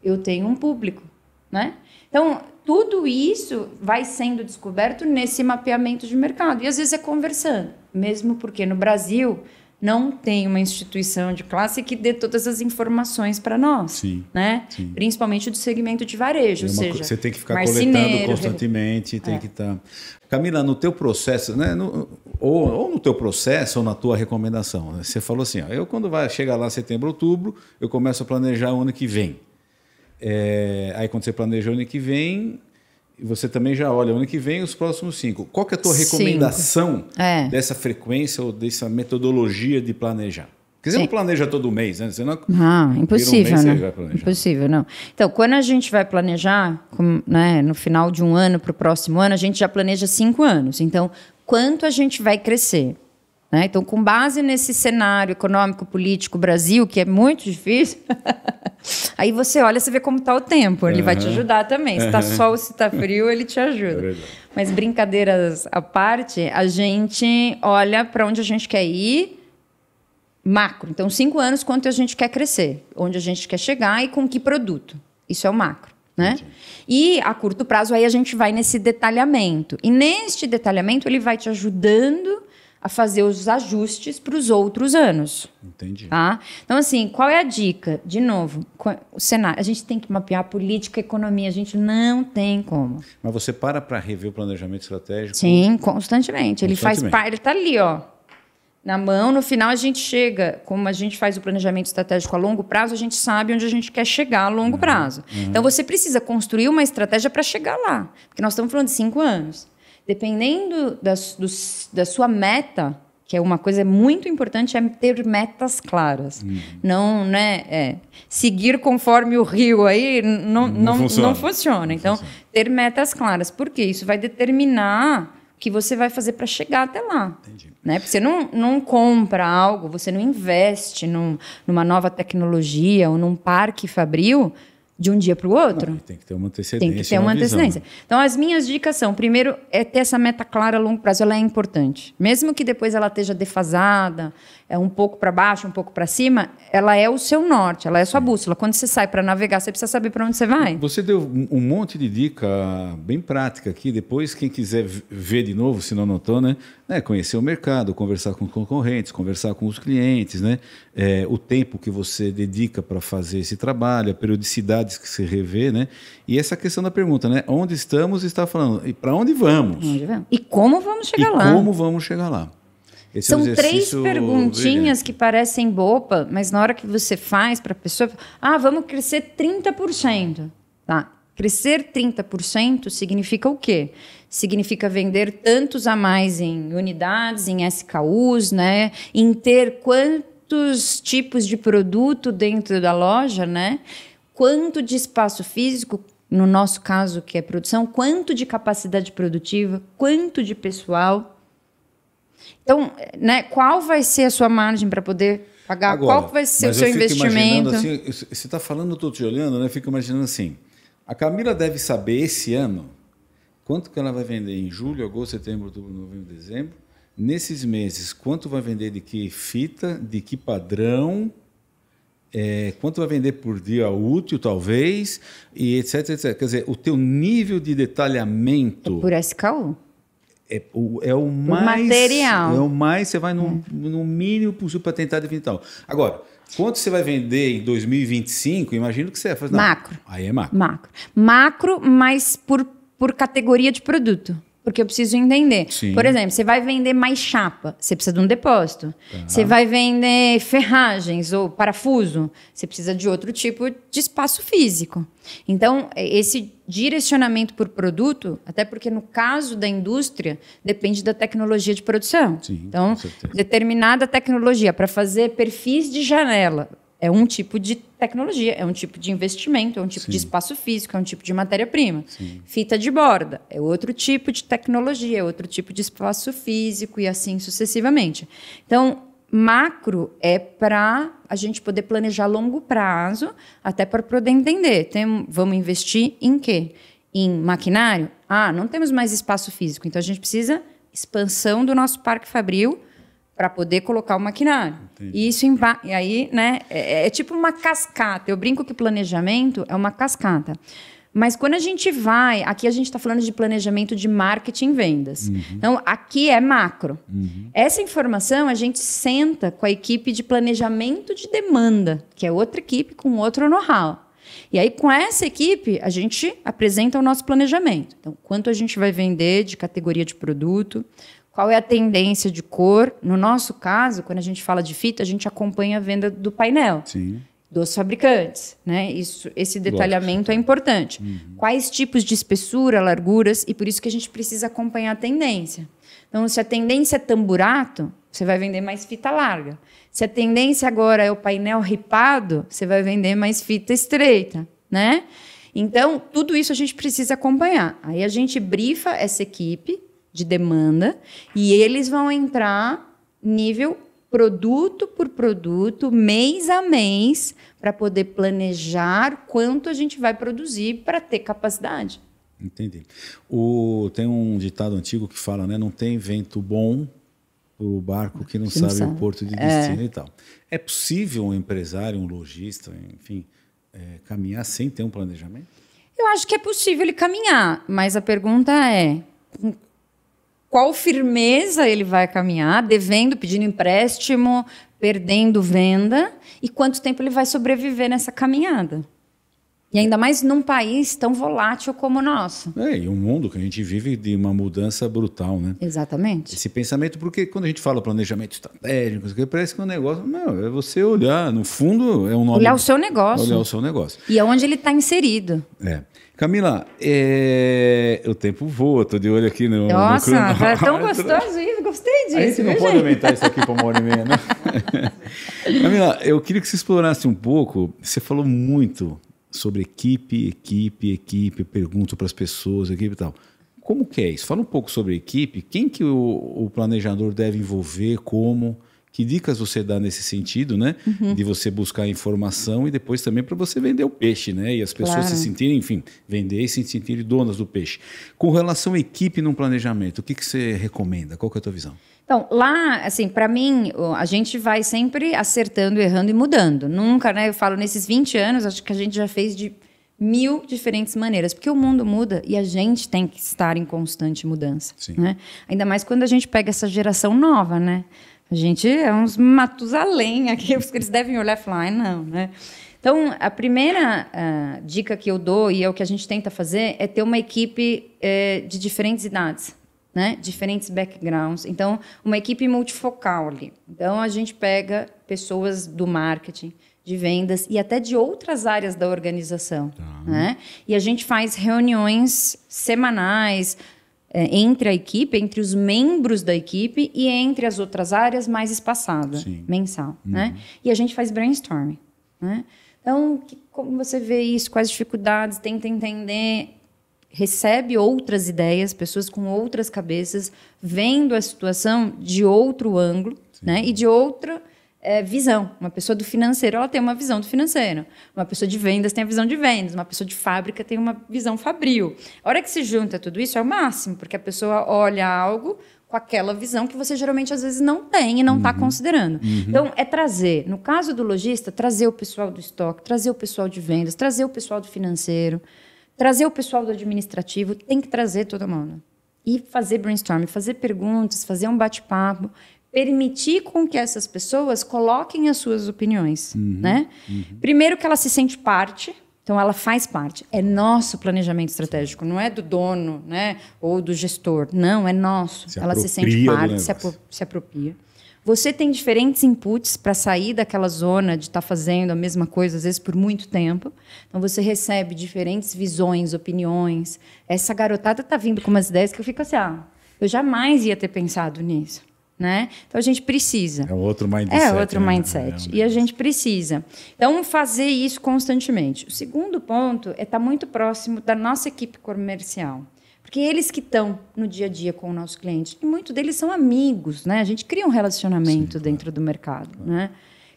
eu tenho um público, né? Então, tudo isso vai sendo descoberto nesse mapeamento de mercado. E às vezes é conversando, mesmo porque no Brasil não tem uma instituição de classe que dê todas as informações para nós, sim, né? Sim. Principalmente do segmento de varejo, ou seja, você tem que ficar coletando constantemente, tem é. que estar. Tá... Camila, no teu processo, né? No, ou, ou no teu processo ou na tua recomendação, né? você falou assim, ó, eu quando vai chegar lá setembro, outubro, eu começo a planejar o ano que vem. É, aí quando você planeja o ano que vem, e você também já olha ano que vem os próximos cinco. Qual que é a tua recomendação é. dessa frequência ou dessa metodologia de planejar? Porque você Sim. não planeja todo mês, né? Você não, é ah, impossível, um mês, né? impossível, não. Então, quando a gente vai planejar, com, né, no final de um ano para o próximo ano, a gente já planeja cinco anos. Então, quanto a gente vai crescer? Né? Então, com base nesse cenário econômico, político, Brasil, que é muito difícil, aí você olha, você vê como está o tempo. Ele uhum. vai te ajudar também. Se está uhum. sol, se está frio, ele te ajuda. É Mas brincadeiras à parte, a gente olha para onde a gente quer ir macro. Então, cinco anos, quanto a gente quer crescer, onde a gente quer chegar e com que produto. Isso é o macro. Né? E a curto prazo aí a gente vai nesse detalhamento. E neste detalhamento ele vai te ajudando a fazer os ajustes para os outros anos. Entendi. Tá? Então, assim, qual é a dica? De novo, o cenário, a gente tem que mapear política, economia, a gente não tem como. Mas você para para rever o planejamento estratégico? Sim, constantemente. constantemente. Ele faz parte, ele está ali, ó. Na mão, no final a gente chega, como a gente faz o planejamento estratégico a longo prazo, a gente sabe onde a gente quer chegar a longo uhum. prazo. Uhum. Então você precisa construir uma estratégia para chegar lá. Porque nós estamos falando de cinco anos dependendo da, do, da sua meta, que é uma coisa muito importante, é ter metas claras. Uhum. Não, né? É, seguir conforme o rio aí não, não, não, funciona. não funciona. Então, não funciona. ter metas claras. Porque isso vai determinar o que você vai fazer para chegar até lá. Entendi. Né? Porque você não, não compra algo, você não investe num, numa nova tecnologia ou num parque fabril de um dia para o outro. Não, tem que ter uma antecedência. Tem que ter é uma, uma antecedência. Visão, né? Então, as minhas dicas são: primeiro, é ter essa meta clara a longo prazo, ela é importante. Mesmo que depois ela esteja defasada, é um pouco para baixo, um pouco para cima, ela é o seu norte, ela é a sua bússola. Quando você sai para navegar, você precisa saber para onde você vai. Você deu um monte de dica bem prática aqui. Depois, quem quiser ver de novo, se não notou, né? É, conhecer o mercado, conversar com os concorrentes, conversar com os clientes, né? É, o tempo que você dedica para fazer esse trabalho, a periodicidades que você revê, né? E essa questão da pergunta, né? Onde estamos está falando e para onde vamos? Onde vamos? E como vamos chegar e lá? Como vamos chegar lá? Esse é São é um três perguntinhas que parecem boba, mas na hora que você faz para a pessoa, ah, vamos crescer 30%. Tá. Crescer 30% significa o quê? Significa vender tantos a mais em unidades, em SKUs, né? Em ter quantos tipos de produto dentro da loja, né? Quanto de espaço físico, no nosso caso, que é produção, quanto de capacidade produtiva, quanto de pessoal então, né, qual vai ser a sua margem para poder pagar? Agora, qual vai ser o seu investimento? Assim, você está falando, eu estou te olhando, né? Eu fico imaginando assim. A Camila deve saber esse ano quanto que ela vai vender em julho, agosto, setembro, outubro, novembro, dezembro. Nesses meses, quanto vai vender de que fita, de que padrão, é, quanto vai vender por dia útil, talvez, e etc, etc. Quer dizer, o teu nível de detalhamento... É por SKU é, o, é o mais. material. É o mais, você vai no, é. no mínimo possível para tentar definir tal. Agora, quanto você vai vender em 2025? Imagino que você faz. fazer. macro. Aí é macro. Macro. Macro, mas por, por categoria de produto porque eu preciso entender. Sim. Por exemplo, você vai vender mais chapa, você precisa de um depósito. Tá. Você vai vender ferragens ou parafuso, você precisa de outro tipo de espaço físico. Então, é, esse direcionamento por produto, até porque no caso da indústria, depende da tecnologia de produção. Sim, então, determinada tecnologia para fazer perfis de janela, é um tipo de tecnologia, é um tipo de investimento, é um tipo Sim. de espaço físico, é um tipo de matéria-prima. Fita de borda é outro tipo de tecnologia, é outro tipo de espaço físico e assim sucessivamente. Então, macro é para a gente poder planejar a longo prazo, até para poder entender. Tem, vamos investir em quê? Em maquinário? Ah, não temos mais espaço físico, então a gente precisa expansão do nosso parque fabril para poder colocar o maquinário. Entendi. E isso e aí, né, é, é, é, tipo uma cascata. Eu brinco que planejamento é uma cascata. Mas quando a gente vai, aqui a gente está falando de planejamento de marketing e vendas. Uhum. Então, aqui é macro. Uhum. Essa informação a gente senta com a equipe de planejamento de demanda, que é outra equipe com outro know-how. E aí, com essa equipe, a gente apresenta o nosso planejamento. Então, quanto a gente vai vender de categoria de produto, qual é a tendência de cor. No nosso caso, quando a gente fala de fita, a gente acompanha a venda do painel. Sim. Dos fabricantes, né? Isso, esse detalhamento Lógico. é importante. Uhum. Quais tipos de espessura, larguras, e por isso que a gente precisa acompanhar a tendência. Então, se a tendência é tamburato, você vai vender mais fita larga. Se a tendência agora é o painel ripado, você vai vender mais fita estreita, né? Então, tudo isso a gente precisa acompanhar. Aí a gente brifa essa equipe de demanda e eles vão entrar nível produto por produto, mês a mês, para poder planejar quanto a gente vai produzir para ter capacidade. Entendi. O, tem um ditado antigo que fala, né? Não tem vento bom para o barco que não, sabe, sabe, o porto de é. destino é. e tal. É possível um empresário, um lojista, enfim, é, caminhar sem ter um planejamento? Eu acho que é possível ele caminhar, mas a pergunta é qual firmeza ele vai caminhar, devendo, pedindo empréstimo, perdendo venda, e quanto tempo ele vai sobreviver nessa caminhada. E ainda mais num país tão volátil como o nosso. É, e um mundo que a gente vive de uma mudança brutal, né? Exatamente. Esse pensamento, porque quando a gente fala planejamento estratégico, parece que o um negócio. Não, é você olhar, no fundo, é um nome. Olhar o seu negócio. Olhar o seu negócio. E é onde ele está inserido. É. Camila, é... o tempo voa, tô de olho aqui no. Nossa, no tá tão gostoso isso, gostei disso. A gente não viu, pode gente? aumentar isso aqui para uma hora e meia, né? Camila, eu queria que você explorasse um pouco. Você falou muito sobre equipe, equipe, equipe, pergunto para as pessoas, equipe e tal. Como que é isso? Fala um pouco sobre equipe, quem que o, o planejador deve envolver, como, que dicas você dá nesse sentido, né? Uhum. De você buscar informação e depois também para você vender o peixe, né? E as pessoas claro. se sentirem, enfim, vender e se sentirem donas do peixe. Com relação à equipe num planejamento, o que, que você recomenda? Qual que é a tua visão? Então, lá, assim, para mim, a gente vai sempre acertando, errando e mudando. Nunca, né? Eu falo, nesses 20 anos, acho que a gente já fez de mil diferentes maneiras, porque o mundo muda e a gente tem que estar em constante mudança, Sim. né? Ainda mais quando a gente pega essa geração nova, né? A gente é uns matos além aqui, porque eles devem olhar e falar, não, né? Então, a primeira uh, dica que eu dou, e é o que a gente tenta fazer, é ter uma equipe uh, de diferentes idades, né? diferentes backgrounds. Então, uma equipe multifocal ali. Então, a gente pega pessoas do marketing, de vendas e até de outras áreas da organização. Tá. Né? E a gente faz reuniões semanais, é, entre a equipe, entre os membros da equipe e entre as outras áreas mais espaçada, Sim. mensal, uhum. né? E a gente faz brainstorming, né? Então, que, como você vê isso, quais dificuldades, tenta entender, recebe outras ideias, pessoas com outras cabeças, vendo a situação de outro ângulo, né? E de outra é, visão. Uma pessoa do financeiro, ela tem uma visão do financeiro. Uma pessoa de vendas tem a visão de vendas. Uma pessoa de fábrica tem uma visão fabril. A hora que se junta tudo isso é o máximo, porque a pessoa olha algo com aquela visão que você geralmente às vezes não tem e não está uhum. considerando. Uhum. Então, é trazer, no caso do lojista, trazer o pessoal do estoque, trazer o pessoal de vendas, trazer o pessoal do financeiro, trazer o pessoal do administrativo, tem que trazer todo mundo. Né? E fazer brainstorming, fazer perguntas, fazer um bate-papo permitir com que essas pessoas coloquem as suas opiniões, uhum, né? Uhum. Primeiro que ela se sente parte, então ela faz parte. É nosso planejamento estratégico, não é do dono, né? Ou do gestor, não, é nosso. Se ela se sente parte, se, apro se apropria. Você tem diferentes inputs para sair daquela zona de estar tá fazendo a mesma coisa, às vezes por muito tempo. Então você recebe diferentes visões, opiniões. Essa garotada tá vindo com umas ideias que eu fico assim, ah, eu jamais ia ter pensado nisso. Né? Então a gente precisa. É outro mindset. É outro né? mindset. É E a gente precisa. Então, fazer isso constantemente. O segundo ponto é estar tá muito próximo da nossa equipe comercial. Porque eles que estão no dia a dia com o nosso cliente. E muitos deles são amigos, né? A gente cria um relacionamento Sim, dentro do mercado, claro. né?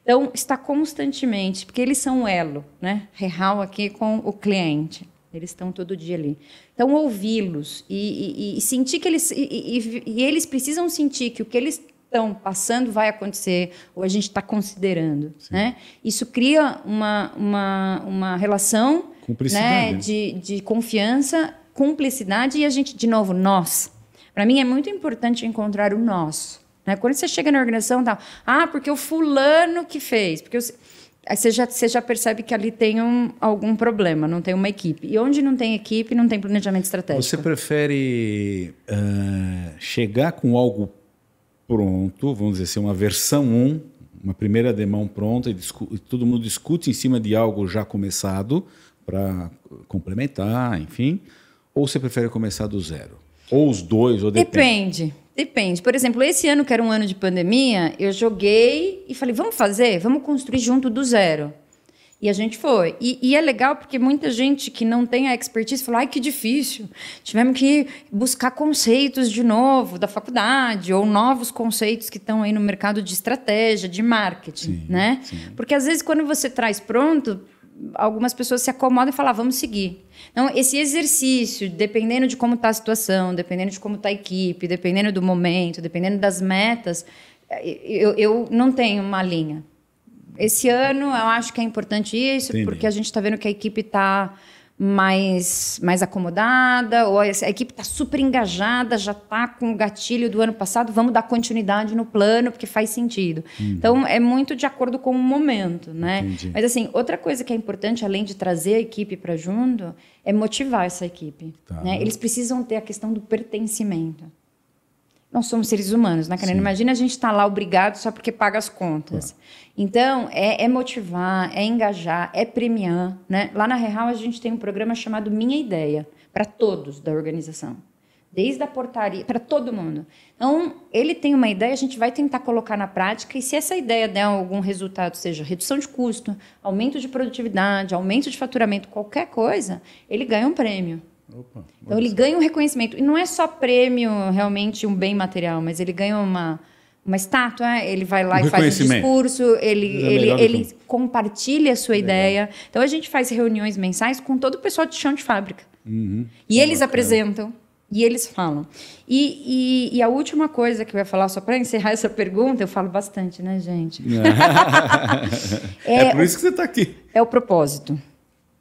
Então, está constantemente, porque eles são o elo, né? Real aqui com o cliente. Eles estão todo dia ali. Então, ouvi-los e, e, e, sentir que eles. E, e, eles precisam sentir que o que eles estão passando vai acontecer, ou a gente está considerando. Né? Isso cria uma, uma, uma relação né, de, de confiança, cumplicidade e a gente, de novo, nós. Para mim é muito importante encontrar o nós. Né? Quando você chega na organização, tá, ah, porque o fulano que fez, porque eu você já, você já percebe que ali tem um, algum problema, não tem uma equipe. E onde não tem equipe, não tem planejamento estratégico. Você prefere uh, chegar com algo pronto, vamos dizer assim, uma versão 1, uma primeira demão pronta, e, e todo mundo discute em cima de algo já começado para complementar, enfim? Ou você prefere começar do zero? Ou os dois, ou depende? Depende, Depende. Por exemplo, esse ano que era um ano de pandemia, eu joguei e falei, vamos fazer? Vamos construir junto do zero. E a gente foi. E, e, é legal porque muita gente que não tem a expertise falou: ai, que difícil. Tivemos que buscar conceitos de novo da faculdade, ou novos conceitos que estão aí no mercado de estratégia, de marketing, sim, né? Sim. Porque às vezes quando você traz pronto, algumas pessoas se acomodam e falam, ah, vamos seguir. Então, esse exercício, dependendo de como está a situação, dependendo de como está a equipe, dependendo do momento, dependendo das metas, eh, eu, eu não tenho uma linha. Esse ano eu acho que é importante isso, Entendi. porque a gente está vendo que a equipe está mais, mais acomodada, ou a equipe está super engajada, já está com o gatilho do ano passado, vamos dar continuidade no plano, porque faz sentido. Uhum. Então, é muito de acordo com o momento, né? Mas, assim, outra coisa que é importante, além de trazer a equipe para junto, é motivar essa equipe. Tá. Né? Eles precisam ter a questão do pertencimento nós somos seres humanos, né, Karina? Imagina a gente estar tá lá obrigado só porque paga as contas. Então, é, é, motivar, é engajar, é premiar, né? Lá na Real a gente tem um programa chamado Minha Ideia, para todos da organização. Desde a portaria, para todo mundo. Então, ele tem uma ideia, a gente vai tentar colocar na prática, e se essa ideia der algum resultado, seja redução de custo, aumento de produtividade, aumento de faturamento, qualquer coisa, ele ganha um prêmio. Opa, então ele ganha um reconhecimento. E não é só prêmio, realmente um bem material, mas ele ganha uma, uma estátua, ele vai lá um e faz um discurso, ele, é ele, ele que... compartilha a sua legal. ideia. Então a gente faz reuniões mensais com todo o pessoal de chão de fábrica. Uhum. E eles bacana. apresentam. E eles falam. E, e, e, a última coisa que eu ia falar, só para encerrar essa pergunta, eu falo bastante, né, gente? é, é por isso que você está aqui. É o propósito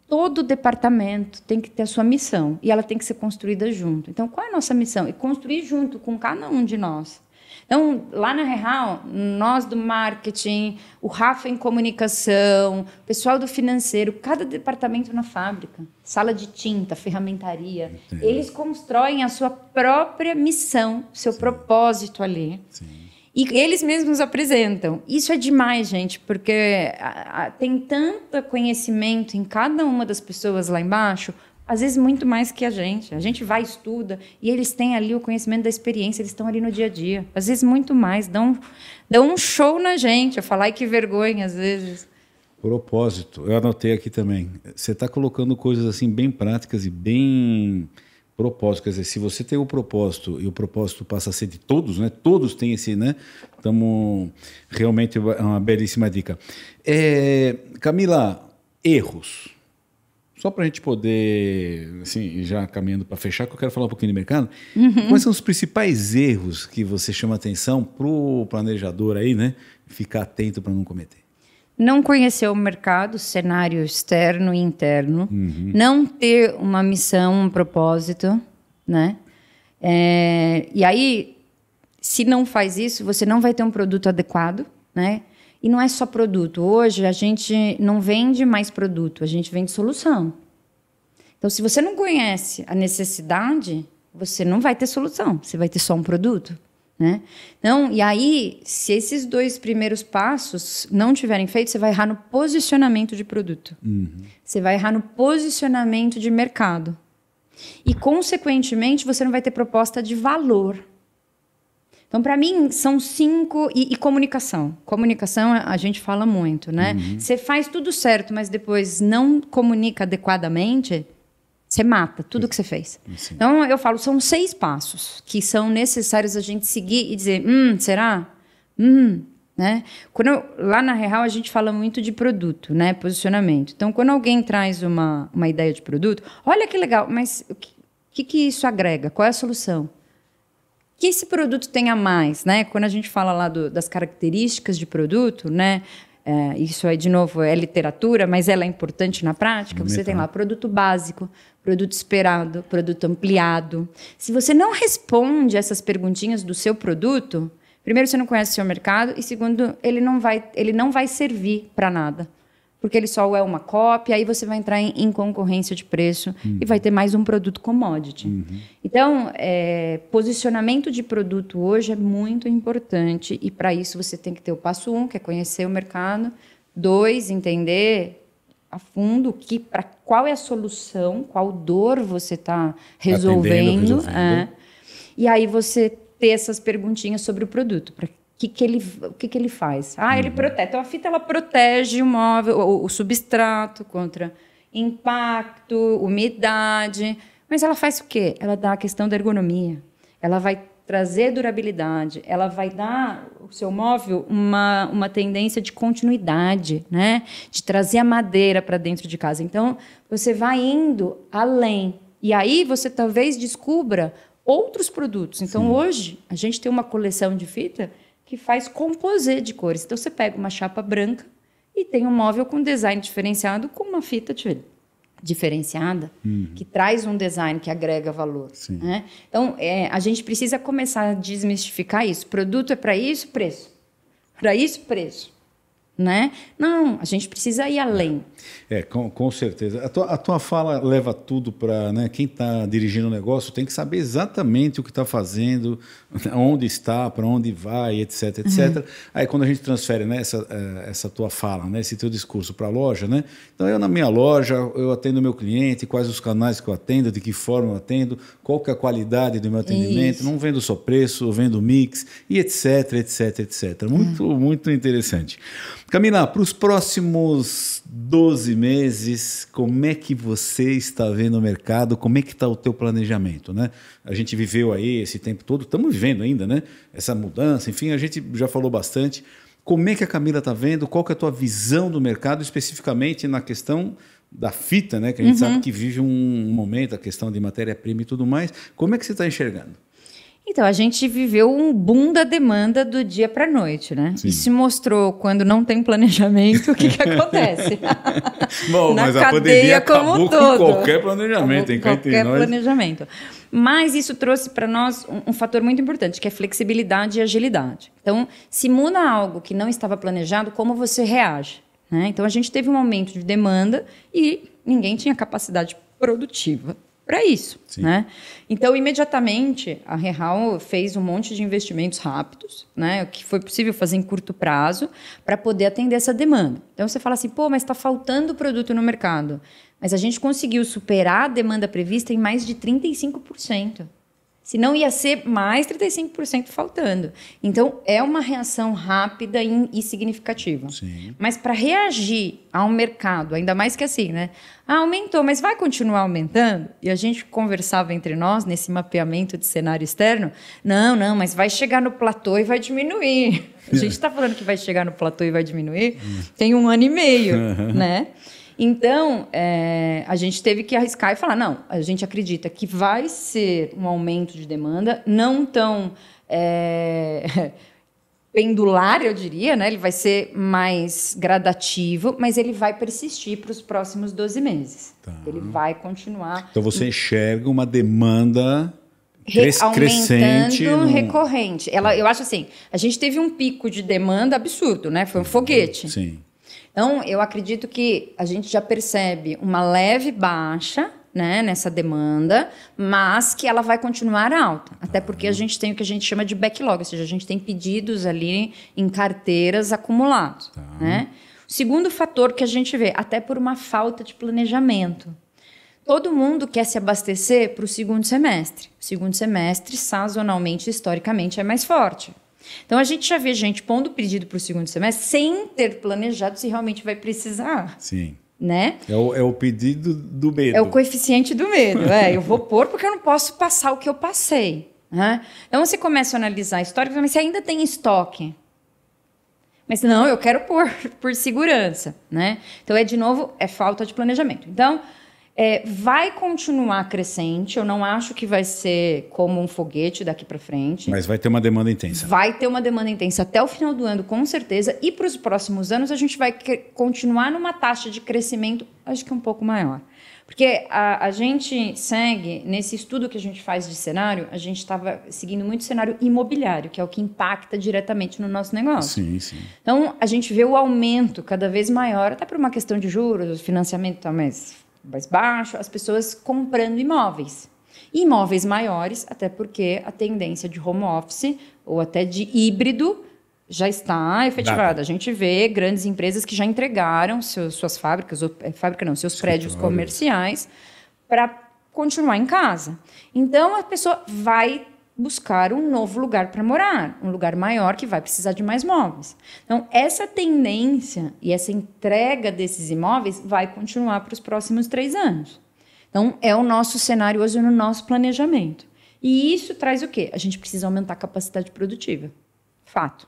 todo departamento tem que ter a sua missão e ela tem que ser construída junto. Então, qual é a nossa missão? E construir junto com cada um de nós. Então, lá na Real, nós do marketing, o Rafa em comunicação, o pessoal do financeiro, cada departamento na fábrica, sala de tinta, ferramentaria, Entendi. eles constroem a sua própria missão, seu Sim. propósito ali. Sim. E eles mesmos apresentam. Isso é demais, gente, porque tem tanto conhecimento em cada uma das pessoas lá embaixo, às vezes muito mais que a gente. A gente vai, estuda, e eles têm ali o conhecimento da experiência, eles estão ali no dia a dia. Às vezes muito mais, dão, dão um show na gente. Eu falar, que vergonha, às vezes. Propósito, eu anotei aqui também. Você está colocando coisas assim bem práticas e bem propósito. Quer dizer, se você tem o um propósito e o propósito passa a ser de todos, né? Todos têm esse, né? Estamos realmente é uma belíssima dica. É, Camila, erros. Só para a gente poder, assim, já caminhando para fechar, que eu quero falar um pouquinho de mercado. Uhum. Quais são os principais erros que você chama atenção para o planejador aí, né? Ficar atento para não cometer não conhecer o mercado, cenário externo e interno, uhum. não ter uma missão, um propósito, né? É, e aí, se não faz isso, você não vai ter um produto adequado, né? E não é só produto. Hoje a gente não vende mais produto, a gente vende solução. Então, se você não conhece a necessidade, você não vai ter solução, você vai ter só um produto né? Então, e aí, se esses dois primeiros passos não tiverem feito, você vai errar no posicionamento de produto. Uhum. Você vai errar no posicionamento de mercado. E, consequentemente, você não vai ter proposta de valor. Então, para mim, são cinco. E, e, comunicação. Comunicação a gente fala muito, né? Uhum. Você faz tudo certo, mas depois não comunica adequadamente você mata tudo que você fez. Sim. Então, eu falo, são seis passos que são necessários a gente seguir e dizer, hum, será? Hum, né? Quando eu, lá na Real, a gente fala muito de produto, né? Posicionamento. Então, quando alguém traz uma, uma ideia de produto, olha que legal, mas o que, que, isso agrega? Qual é a solução? que esse produto tenha mais, né? Quando a gente fala lá do, das características de produto, né? É, isso aí, de novo, é literatura, mas ela é importante na prática. Você tem lá produto básico, produto esperado, produto ampliado. Se você não responde essas perguntinhas do seu produto, primeiro você não conhece o seu mercado e segundo, ele não vai, ele não vai servir para nada. Porque ele só é uma cópia, aí você vai entrar em, em concorrência de preço uhum. e vai ter mais um produto commodity. Uhum. Então, é, posicionamento de produto hoje é muito importante e para isso você tem que ter o passo um, que é conhecer o mercado, dois, entender a fundo que para qual é a solução, qual dor você está resolvendo, é. e aí você ter essas perguntinhas sobre o produto, para que que ele, o que, que ele faz? Ah, ele uhum. protege. Então a fita ela protege o móvel, o, o substrato contra impacto, umidade. Mas ela faz o quê? Ela dá a questão da ergonomia. Ela vai trazer durabilidade, ela vai dar o seu móvel uma, uma tendência de continuidade, né? De trazer a madeira para dentro de casa. Então, você vai indo além. E aí você talvez descubra outros produtos. Então, Sim. hoje, a gente tem uma coleção de fita que faz composê de cores. Então, você pega uma chapa branca e tem um móvel com design diferenciado com uma fita diferente diferenciada, uhum. que traz um design que agrega valor. Né? Então, é, a gente precisa começar a desmistificar isso. Produto é para isso, preço. Para isso, preço né? Não, a gente precisa ir além. É, é, com, com certeza. A tua, a tua fala leva tudo para né, quem está dirigindo o negócio tem que saber exatamente o que está fazendo, onde está, para onde vai, etc, etc. Uhum. Aí quando a gente transfere né, essa, é, essa tua fala, né, esse teu discurso para a loja, né? Então eu na minha loja, eu atendo meu cliente, quais os canais que eu atendo, de que forma eu atendo, qual que é a qualidade do meu atendimento, Isso. não vendo só preço, vendo mix, e etc, etc, etc. Muito, uhum. muito interessante. Camila, para os próximos 12 meses, como é que você está vendo o mercado? Como é que está o teu planejamento? Né? A gente viveu aí esse tempo todo, estamos vivendo ainda, né? Essa mudança, enfim, a gente já falou bastante. Como é que a Camila está vendo? Qual que é a tua visão do mercado, especificamente na questão da fita, né? Que a gente uhum. sabe que vive um momento, a questão de matéria-prima e tudo mais. Como é que você está enxergando? Então, a gente viveu um boom da demanda do dia para a noite, né? Sim. E se mostrou quando não tem planejamento, o que, que acontece? Bom, Na mas a pandemia acabou um com qualquer planejamento, hein? Qualquer nós... planejamento. Mas isso trouxe para nós um, um, fator muito importante, que é flexibilidade e agilidade. Então, se muda algo que não estava planejado, como você reage? Né? Então, a gente teve um aumento de demanda e ninguém tinha capacidade produtiva para isso. Né? Então, imediatamente, a Rehal fez um monte de investimentos rápidos, né, o que foi possível fazer em curto prazo, para poder atender essa demanda. Então, você fala assim, pô, mas está faltando produto no mercado. Mas a gente conseguiu superar a demanda prevista em mais de 35% senão ia ser mais 35% faltando. Então, é uma reação rápida e significativa. Sim. Mas para reagir ao mercado, ainda mais que assim, né? Ah, aumentou, mas vai continuar aumentando? E a gente conversava entre nós nesse mapeamento de cenário externo: não, não, mas vai chegar no platô e vai diminuir. A é. gente está falando que vai chegar no platô e vai diminuir, tem um ano e meio, né? Então, é, a gente teve que arriscar e falar: não, a gente acredita que vai ser um aumento de demanda, não tão é, pendular, eu diria, né? Ele vai ser mais gradativo, mas ele vai persistir para os próximos 12 meses. Tá. Ele vai continuar. Então, você enxerga uma demanda crescente, aumentando no... recorrente. Ela, eu acho assim, a gente teve um pico de demanda absurdo, né? Foi um foguete. Sim. Então, eu acredito que a gente já percebe uma leve baixa né, nessa demanda, mas que ela vai continuar alta, até porque a uhum. gente tem o que a gente chama de backlog, ou seja, a gente tem pedidos ali em carteiras acumulados. Tá. Né? O segundo fator que a gente vê, até por uma falta de planejamento. Todo mundo quer se abastecer para o segundo semestre. O segundo semestre, sazonalmente, historicamente, é mais forte. Então a gente já vê gente pondo pedido para o segundo semestre sem ter planejado se realmente vai precisar. Sim. Né? É o, é o pedido do medo. É o coeficiente do medo. é, eu vou pôr porque eu não posso passar o que eu passei. Né? Então você começa a analisar a história e se ainda tem estoque. Mas não, eu quero pôr por segurança. Né? Então é de novo, é falta de planejamento. Então é, vai continuar crescente, eu não acho que vai ser como um foguete daqui para frente. Mas vai ter uma demanda intensa. Vai ter uma demanda intensa até o final do ano, com certeza. E para os próximos anos, a gente vai continuar numa taxa de crescimento, acho que um pouco maior. Porque a, a gente segue, nesse estudo que a gente faz de cenário, a gente estava seguindo muito cenário imobiliário, que é o que impacta diretamente no nosso negócio. Sim, sim. Então, a gente vê o aumento cada vez maior, até por uma questão de juros, financiamento, talvez mais baixo, as pessoas comprando imóveis. E imóveis maiores, até porque a tendência de home office ou até de híbrido já está efetivada. A gente vê grandes empresas que já entregaram seus, suas fábricas, ou, é, fábrica não, seus Escritório. prédios comerciais para continuar em casa. Então a pessoa vai buscar um novo lugar para morar, um lugar maior que vai precisar de mais móveis. Então, essa tendência e essa entrega desses imóveis vai continuar para os próximos três anos. Então, é o nosso cenário hoje no nosso planejamento. E isso traz o quê? A gente precisa aumentar a capacidade produtiva. Fato.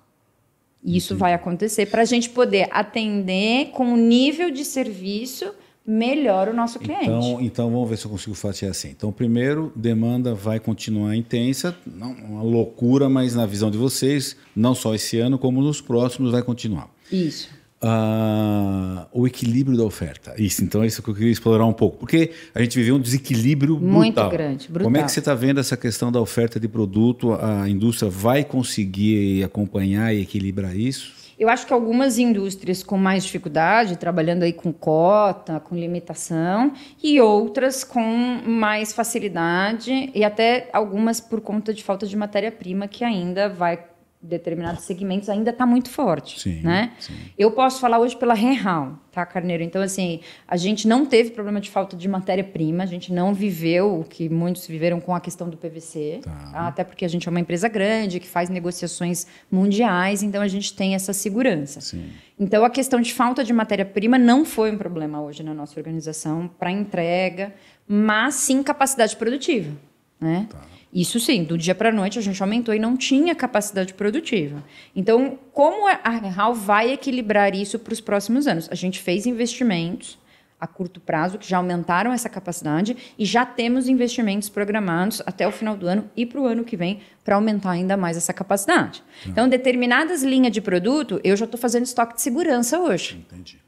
E isso vai acontecer para a gente poder atender com o nível de serviço melhora o nosso cliente. Então, então vamos ver se eu consigo fatiar assim. Então, primeiro, demanda vai continuar intensa, não, uma loucura, mas na visão de vocês, não só esse ano, como nos próximos, vai continuar. Isso. Ah, o equilíbrio da oferta. Isso, então é isso que eu queria explorar um pouco. Porque a gente viveu um desequilíbrio brutal. Muito grande, brutal. Como é que você está vendo essa questão da oferta de produto? A indústria vai conseguir acompanhar e equilibrar isso? Eu acho que algumas indústrias com mais dificuldade, trabalhando aí com cota, com limitação, e outras com mais facilidade, e até algumas por conta de falta de matéria-prima, que ainda vai determinados segmentos ainda está muito forte, sim, né? Sim. Eu posso falar hoje pela Rehal, tá, Carneiro? Então, assim, a gente não teve problema de falta de matéria-prima, a gente não viveu o que muitos viveram com a questão do PVC, tá. tá. até porque a gente é uma empresa grande que faz negociações mundiais, então a gente tem essa segurança. Sim. Então, a questão de falta de matéria-prima não foi um problema hoje na nossa organização para entrega, mas sim capacidade produtiva, né? Tá. Isso sim, do dia para a noite a gente aumentou e não tinha capacidade produtiva. Então, como a Real vai equilibrar isso para os próximos anos? A gente fez investimentos a curto prazo que já aumentaram essa capacidade e já temos investimentos programados até o final do ano e para o ano que vem para aumentar ainda mais essa capacidade. Não. Tá. Então, determinadas linhas de produto, eu já estou fazendo estoque de segurança hoje. Entendi.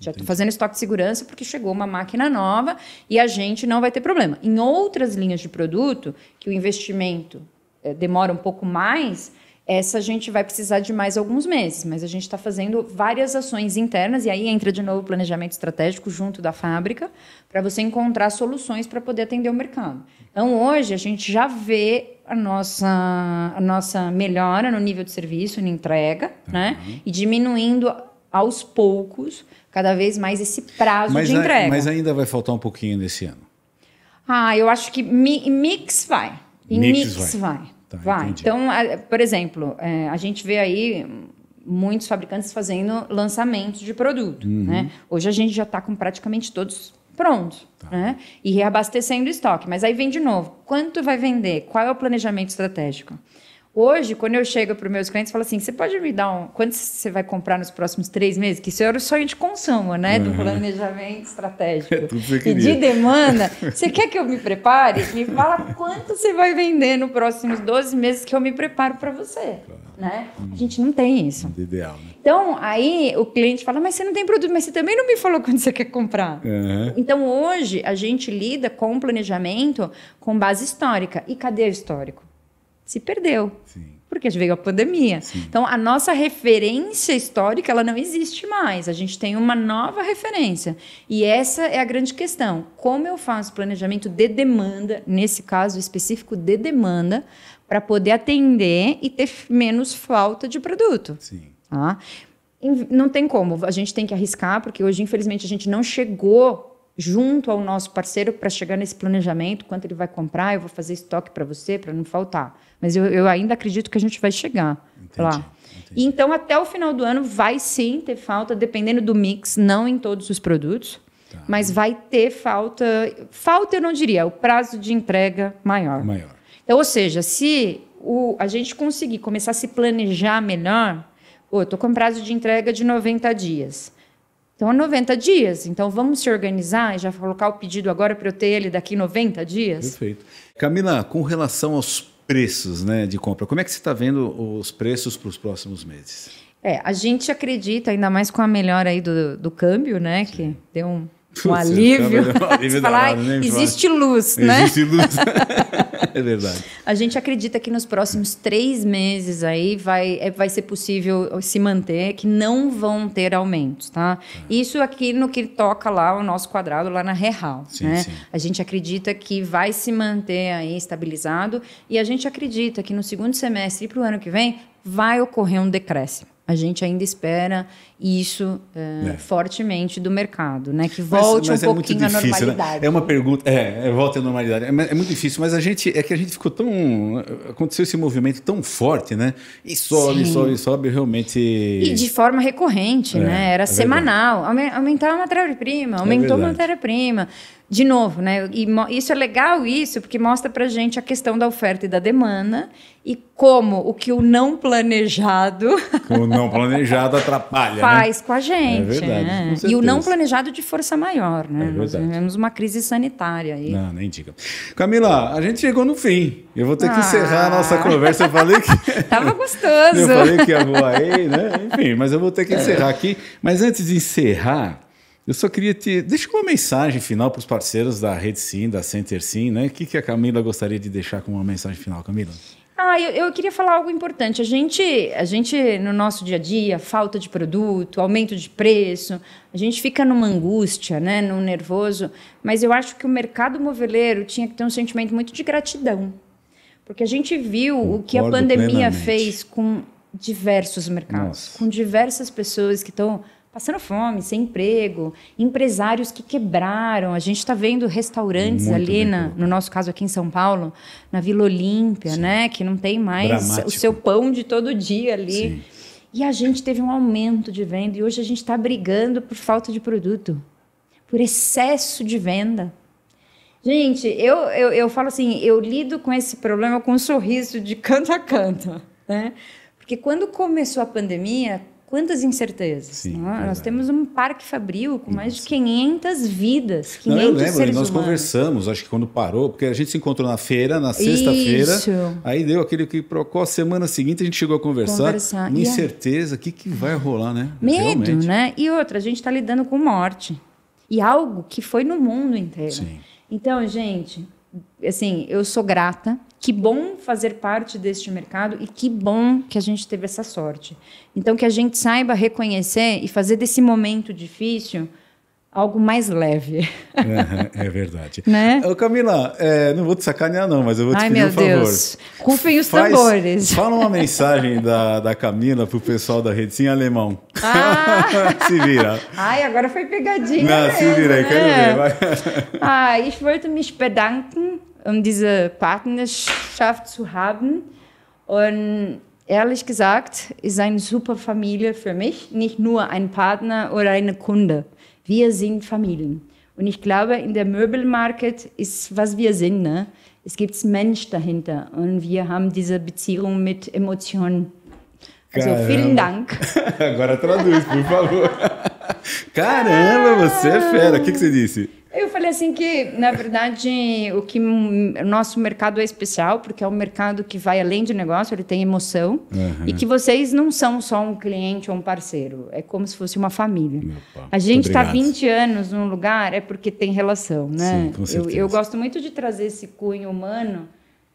Já estou fazendo estoque de segurança porque chegou uma máquina nova e a gente não vai ter problema. Em outras linhas de produto, que o investimento é, demora um pouco mais, essa a gente vai precisar de mais alguns meses, mas a gente está fazendo várias ações internas e aí entra de novo o planejamento estratégico junto da fábrica para você encontrar soluções para poder atender o mercado. Então hoje a gente já vê a nossa, a nossa melhora no nível de serviço, na entrega, né? uhum. né? E diminuindo aos poucos cada vez mais esse prazo mas de a, entrega. mas ainda vai faltar um pouquinho nesse ano. Ah, eu acho que mi, mix vai. Em mix, mix vai. vai. Tá, vai. Então, por exemplo, é, a gente vê aí muitos fabricantes fazendo lançamentos de produto. Uhum. Né? Hoje a gente já está com praticamente todos prontos. Tá. Né? E reabastecendo o estoque. Mas aí vem de novo. Quanto vai vender? Qual é o planejamento estratégico? Hoje, quando eu chego para os meus clientes, falo assim: você pode me dar um. Quanto você vai comprar nos próximos três meses? Que isso era o sonho de consumo, né? Do uhum. planejamento estratégico. É tudo que e de demanda. você quer que eu me prepare? Me fala quanto você vai vender nos próximos 12 meses que eu me preparo para você. Claro. Né? Hum. A gente não tem isso. É ideal, né? Então, aí o cliente fala: mas você não tem produto, mas você também não me falou quanto você quer comprar. Uhum. Então, hoje, a gente lida com planejamento com base histórica. E cadê o histórico? se perdeu. Sim. Porque veio a pandemia. Sim. Então, a nossa referência histórica ela não existe mais. A gente tem uma nova referência. E essa é a grande questão. Como eu faço planejamento de demanda, nesse caso específico de demanda, para poder atender e ter menos falta de produto? Sim. Tá? Não tem como. A gente tem que arriscar, porque hoje, infelizmente, a gente não chegou junto ao nosso parceiro para chegar nesse planejamento, quanto ele vai comprar, eu vou fazer estoque para você, para não faltar. Mas eu, eu, ainda acredito que a gente vai chegar entendi, lá. Entendi. Então, até o final do ano, vai sim ter falta, dependendo do mix, não em todos os produtos, tá. mas vai ter falta. Falta, eu não diria, o prazo de entrega maior. Maior. Então, ou seja, se o, a gente conseguir começar a se planejar melhor, oh, eu estou com prazo de entrega de 90 dias. Então, 90 dias. Então, vamos se organizar e já colocar o pedido agora para eu ter ele daqui 90 dias? Perfeito. Camila, com relação aos preços né, de compra, como é que você está vendo os preços para os próximos meses? É, a gente acredita, ainda mais com a melhora aí do, do câmbio, né? Sim. Que deu um, um alívio. alívio falar, ah, existe luz, né? Existe luz. é verdade. A gente acredita que nos próximos três meses aí vai, é, vai ser possível se manter, que não vão ter aumentos, tá? É. Isso aqui no que toca lá o nosso quadrado, lá na Real, sim, né? Sim. A gente acredita que vai se manter aí estabilizado e a gente acredita que no segundo semestre e para o ano que vem vai ocorrer um decréscimo. A gente ainda espera isso é, é. fortemente do mercado, né? Que volte mas, é mas um pouquinho à né? normalidade. Né? É uma pergunta, é, é volta à normalidade. É, é, muito difícil, mas a gente é que a gente ficou tão aconteceu esse movimento tão forte, né? E sobe, Sim. sobe, sobe realmente. E de forma recorrente, né? Era semanal, verdade. aumentar a matéria-prima, aumentou a matéria-prima de novo, né? E isso é legal isso, porque mostra pra gente a questão da oferta e da demanda e como o que o não planejado o não planejado atrapalha, né? faz é né? com a gente. É verdade, né? E o não planejado de força maior, né? É Nós tivemos uma crise sanitária aí. Não, nem diga. Camila, a gente chegou no fim. Eu vou ter que ah. encerrar a ah. nossa conversa. Eu falei que tava gostoso. eu falei que ia voar aí, né? Enfim, mas eu vou ter que encerrar aqui. Mas antes de encerrar, eu só queria te. Deixa uma mensagem final para os parceiros da Rede Sim, da Center Sim, né? O que, que a Camila gostaria de deixar como uma mensagem final, Camila? Ah, eu, eu, queria falar algo importante. A gente, a gente, no nosso dia a dia, falta de produto, aumento de preço, a gente fica numa angústia, né, num nervoso. Mas eu acho que o mercado moveleiro tinha que ter um sentimento muito de gratidão. Porque a gente viu Concordo o que a pandemia plenamente. fez com diversos mercados, Nossa. com diversas pessoas que estão passando fome, sem emprego, empresários que quebraram. A gente está vendo restaurantes Muito ali, na, no nosso caso aqui em São Paulo, na Vila Olímpia, Sim. né? Que não tem mais Dramático. o seu pão de todo dia ali. Sim. E a gente teve um aumento de venda e hoje a gente está brigando por falta de produto, por excesso de venda. Gente, eu, eu, eu falo assim, eu lido com esse problema com um sorriso de canto a canto, né? Porque quando começou a pandemia, quantas incertezas. Sim, né? Nós temos um parque fabril com mais Nossa. de 500 vidas. 500 Não, eu lembro, nós humanos. conversamos, acho que quando parou, porque a gente se encontrou na feira, na sexta-feira. Aí deu aquele que a semana seguinte a gente chegou a conversar. conversar. incerteza, o que, que vai rolar, né? Medo, Realmente. né? E outra, a gente está lidando com morte. E algo que foi no mundo inteiro. Sim. Então, gente, assim, eu sou grata que bom fazer parte deste mercado e que bom que a gente teve essa sorte. Então, que a gente saiba reconhecer e fazer desse momento difícil algo mais leve. É, é verdade. né? Ô Camila, é, não vou te sacanear não, mas eu vou te Ai, pedir um favor. Deus. Rufem os Faz, tambores. Fala uma mensagem da, da Camila pro pessoal da rede sim alemão. Ah. se vira. Ai, agora foi pegadinha. Não, mesmo, se vira aí, né? quero ver. Vai. Ah, ich wollte mich bedanken um diese Partnerschaft zu haben. Und ehrlich gesagt, ist eine super Familie für mich, nicht nur ein Partner oder eine Kunde. Wir sind Familien. Und ich glaube, in der Möbelmarket ist, was wir sind. Ne? Es gibt Mensch dahinter. Und wir haben diese Beziehung mit Emotionen. Also Caramba. Also vielen Dank. Agora traduz, por favor. Caramba, você é fera. O que, que você disse? Eu falei assim que, na verdade, o que nosso mercado é especial, porque é um mercado que vai além de negócio, ele tem emoção, uhum. e que vocês não são só um cliente ou um parceiro, é como se fosse uma família. Opa, a gente está 20 anos num lugar é porque tem relação, né? Sim, eu, eu, gosto muito de trazer esse cunho humano,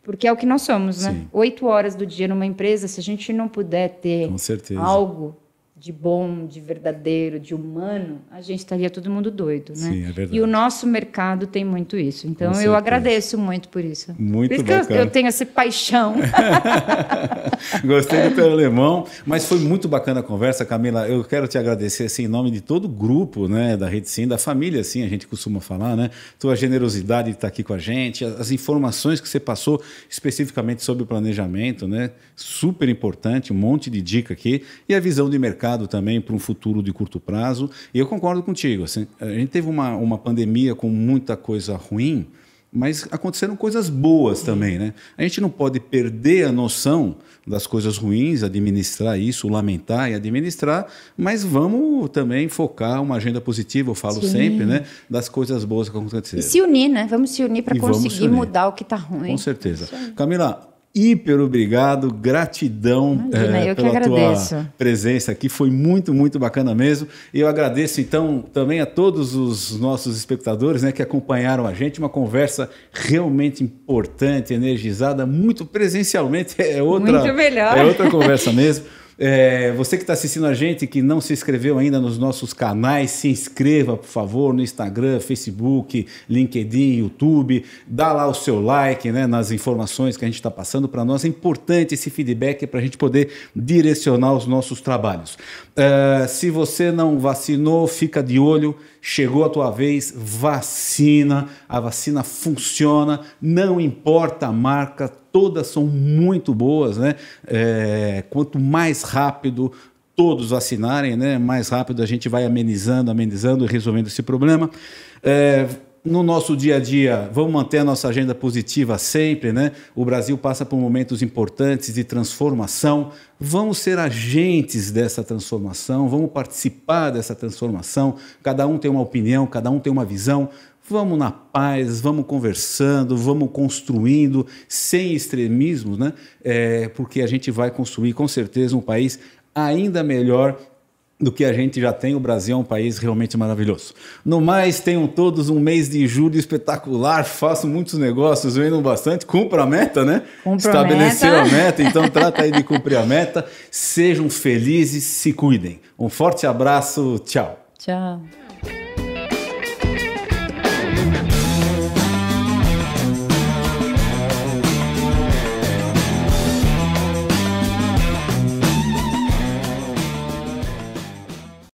porque é o que nós somos, né? Sim. Oito horas do dia numa empresa, se a gente não puder ter algo de bom, de verdadeiro, de humano, a gente estaria todo mundo doido, né? Sim, é verdade. E o nosso mercado tem muito isso. Então eu agradeço muito por isso. Muito por isso bacana. que eu, eu tenho essa paixão. Gostei do teu alemão, mas foi muito bacana a conversa, Camila. Eu quero te agradecer assim em nome de todo o grupo, né, da Rede Sim, da família assim, a gente costuma falar, né? Tua generosidade de estar aqui com a gente, as informações que você passou especificamente sobre o planejamento, né? Super importante, um monte de dica aqui e a visão de mercado também para um futuro de curto prazo. E eu concordo contigo. Assim, a gente teve uma, uma pandemia com muita coisa ruim, mas aconteceram coisas boas também, né? A gente não pode perder a noção das coisas ruins, administrar isso, lamentar e administrar, mas vamos também focar uma agenda positiva, eu falo Sim. sempre, né? Das coisas boas que aconteceram. E se unir, né? Vamos se unir para conseguir unir. mudar o que está ruim. Com certeza. Camila, hiper obrigado, gratidão Imagina, é, pela tua presença aqui, foi muito, muito bacana mesmo. Eu agradeço então também a todos os nossos espectadores né, que acompanharam a gente, uma conversa realmente importante, energizada, muito presencialmente, é outra, é outra conversa mesmo. É, você que está assistindo a gente, que não se inscreveu ainda nos nossos canais, se inscreva, por favor, no Instagram, Facebook, LinkedIn, YouTube. Dá lá o seu like né, nas informações que a gente está passando. Para nós é importante esse feedback para a gente poder direcionar os nossos trabalhos. É, se você não vacinou, fica de olho. Chegou a tua vez, vacina. A vacina funciona, não importa a marca todas são muito boas, né? É, quanto mais rápido todos assinarem, né? Mais rápido a gente vai amenizando, amenizando e resolvendo esse problema. É, no nosso dia a dia, vamos manter a nossa agenda positiva sempre, né? O Brasil passa por momentos importantes de transformação. Vamos ser agentes dessa transformação, vamos participar dessa transformação. Cada um tem uma opinião, cada um tem uma visão. Vamos na paz, vamos conversando, vamos construindo, sem extremismos, né? É, porque a gente vai construir com certeza um país ainda melhor do que a gente já tem. O Brasil é um país realmente maravilhoso. No mais, tenham todos um mês de julho espetacular, façam muitos negócios, vendam bastante, cumpra a meta, né? Cumpra Estabeleceu a meta. a meta, então trata aí de cumprir a meta. Sejam felizes, se cuidem. Um forte abraço, tchau. Tchau.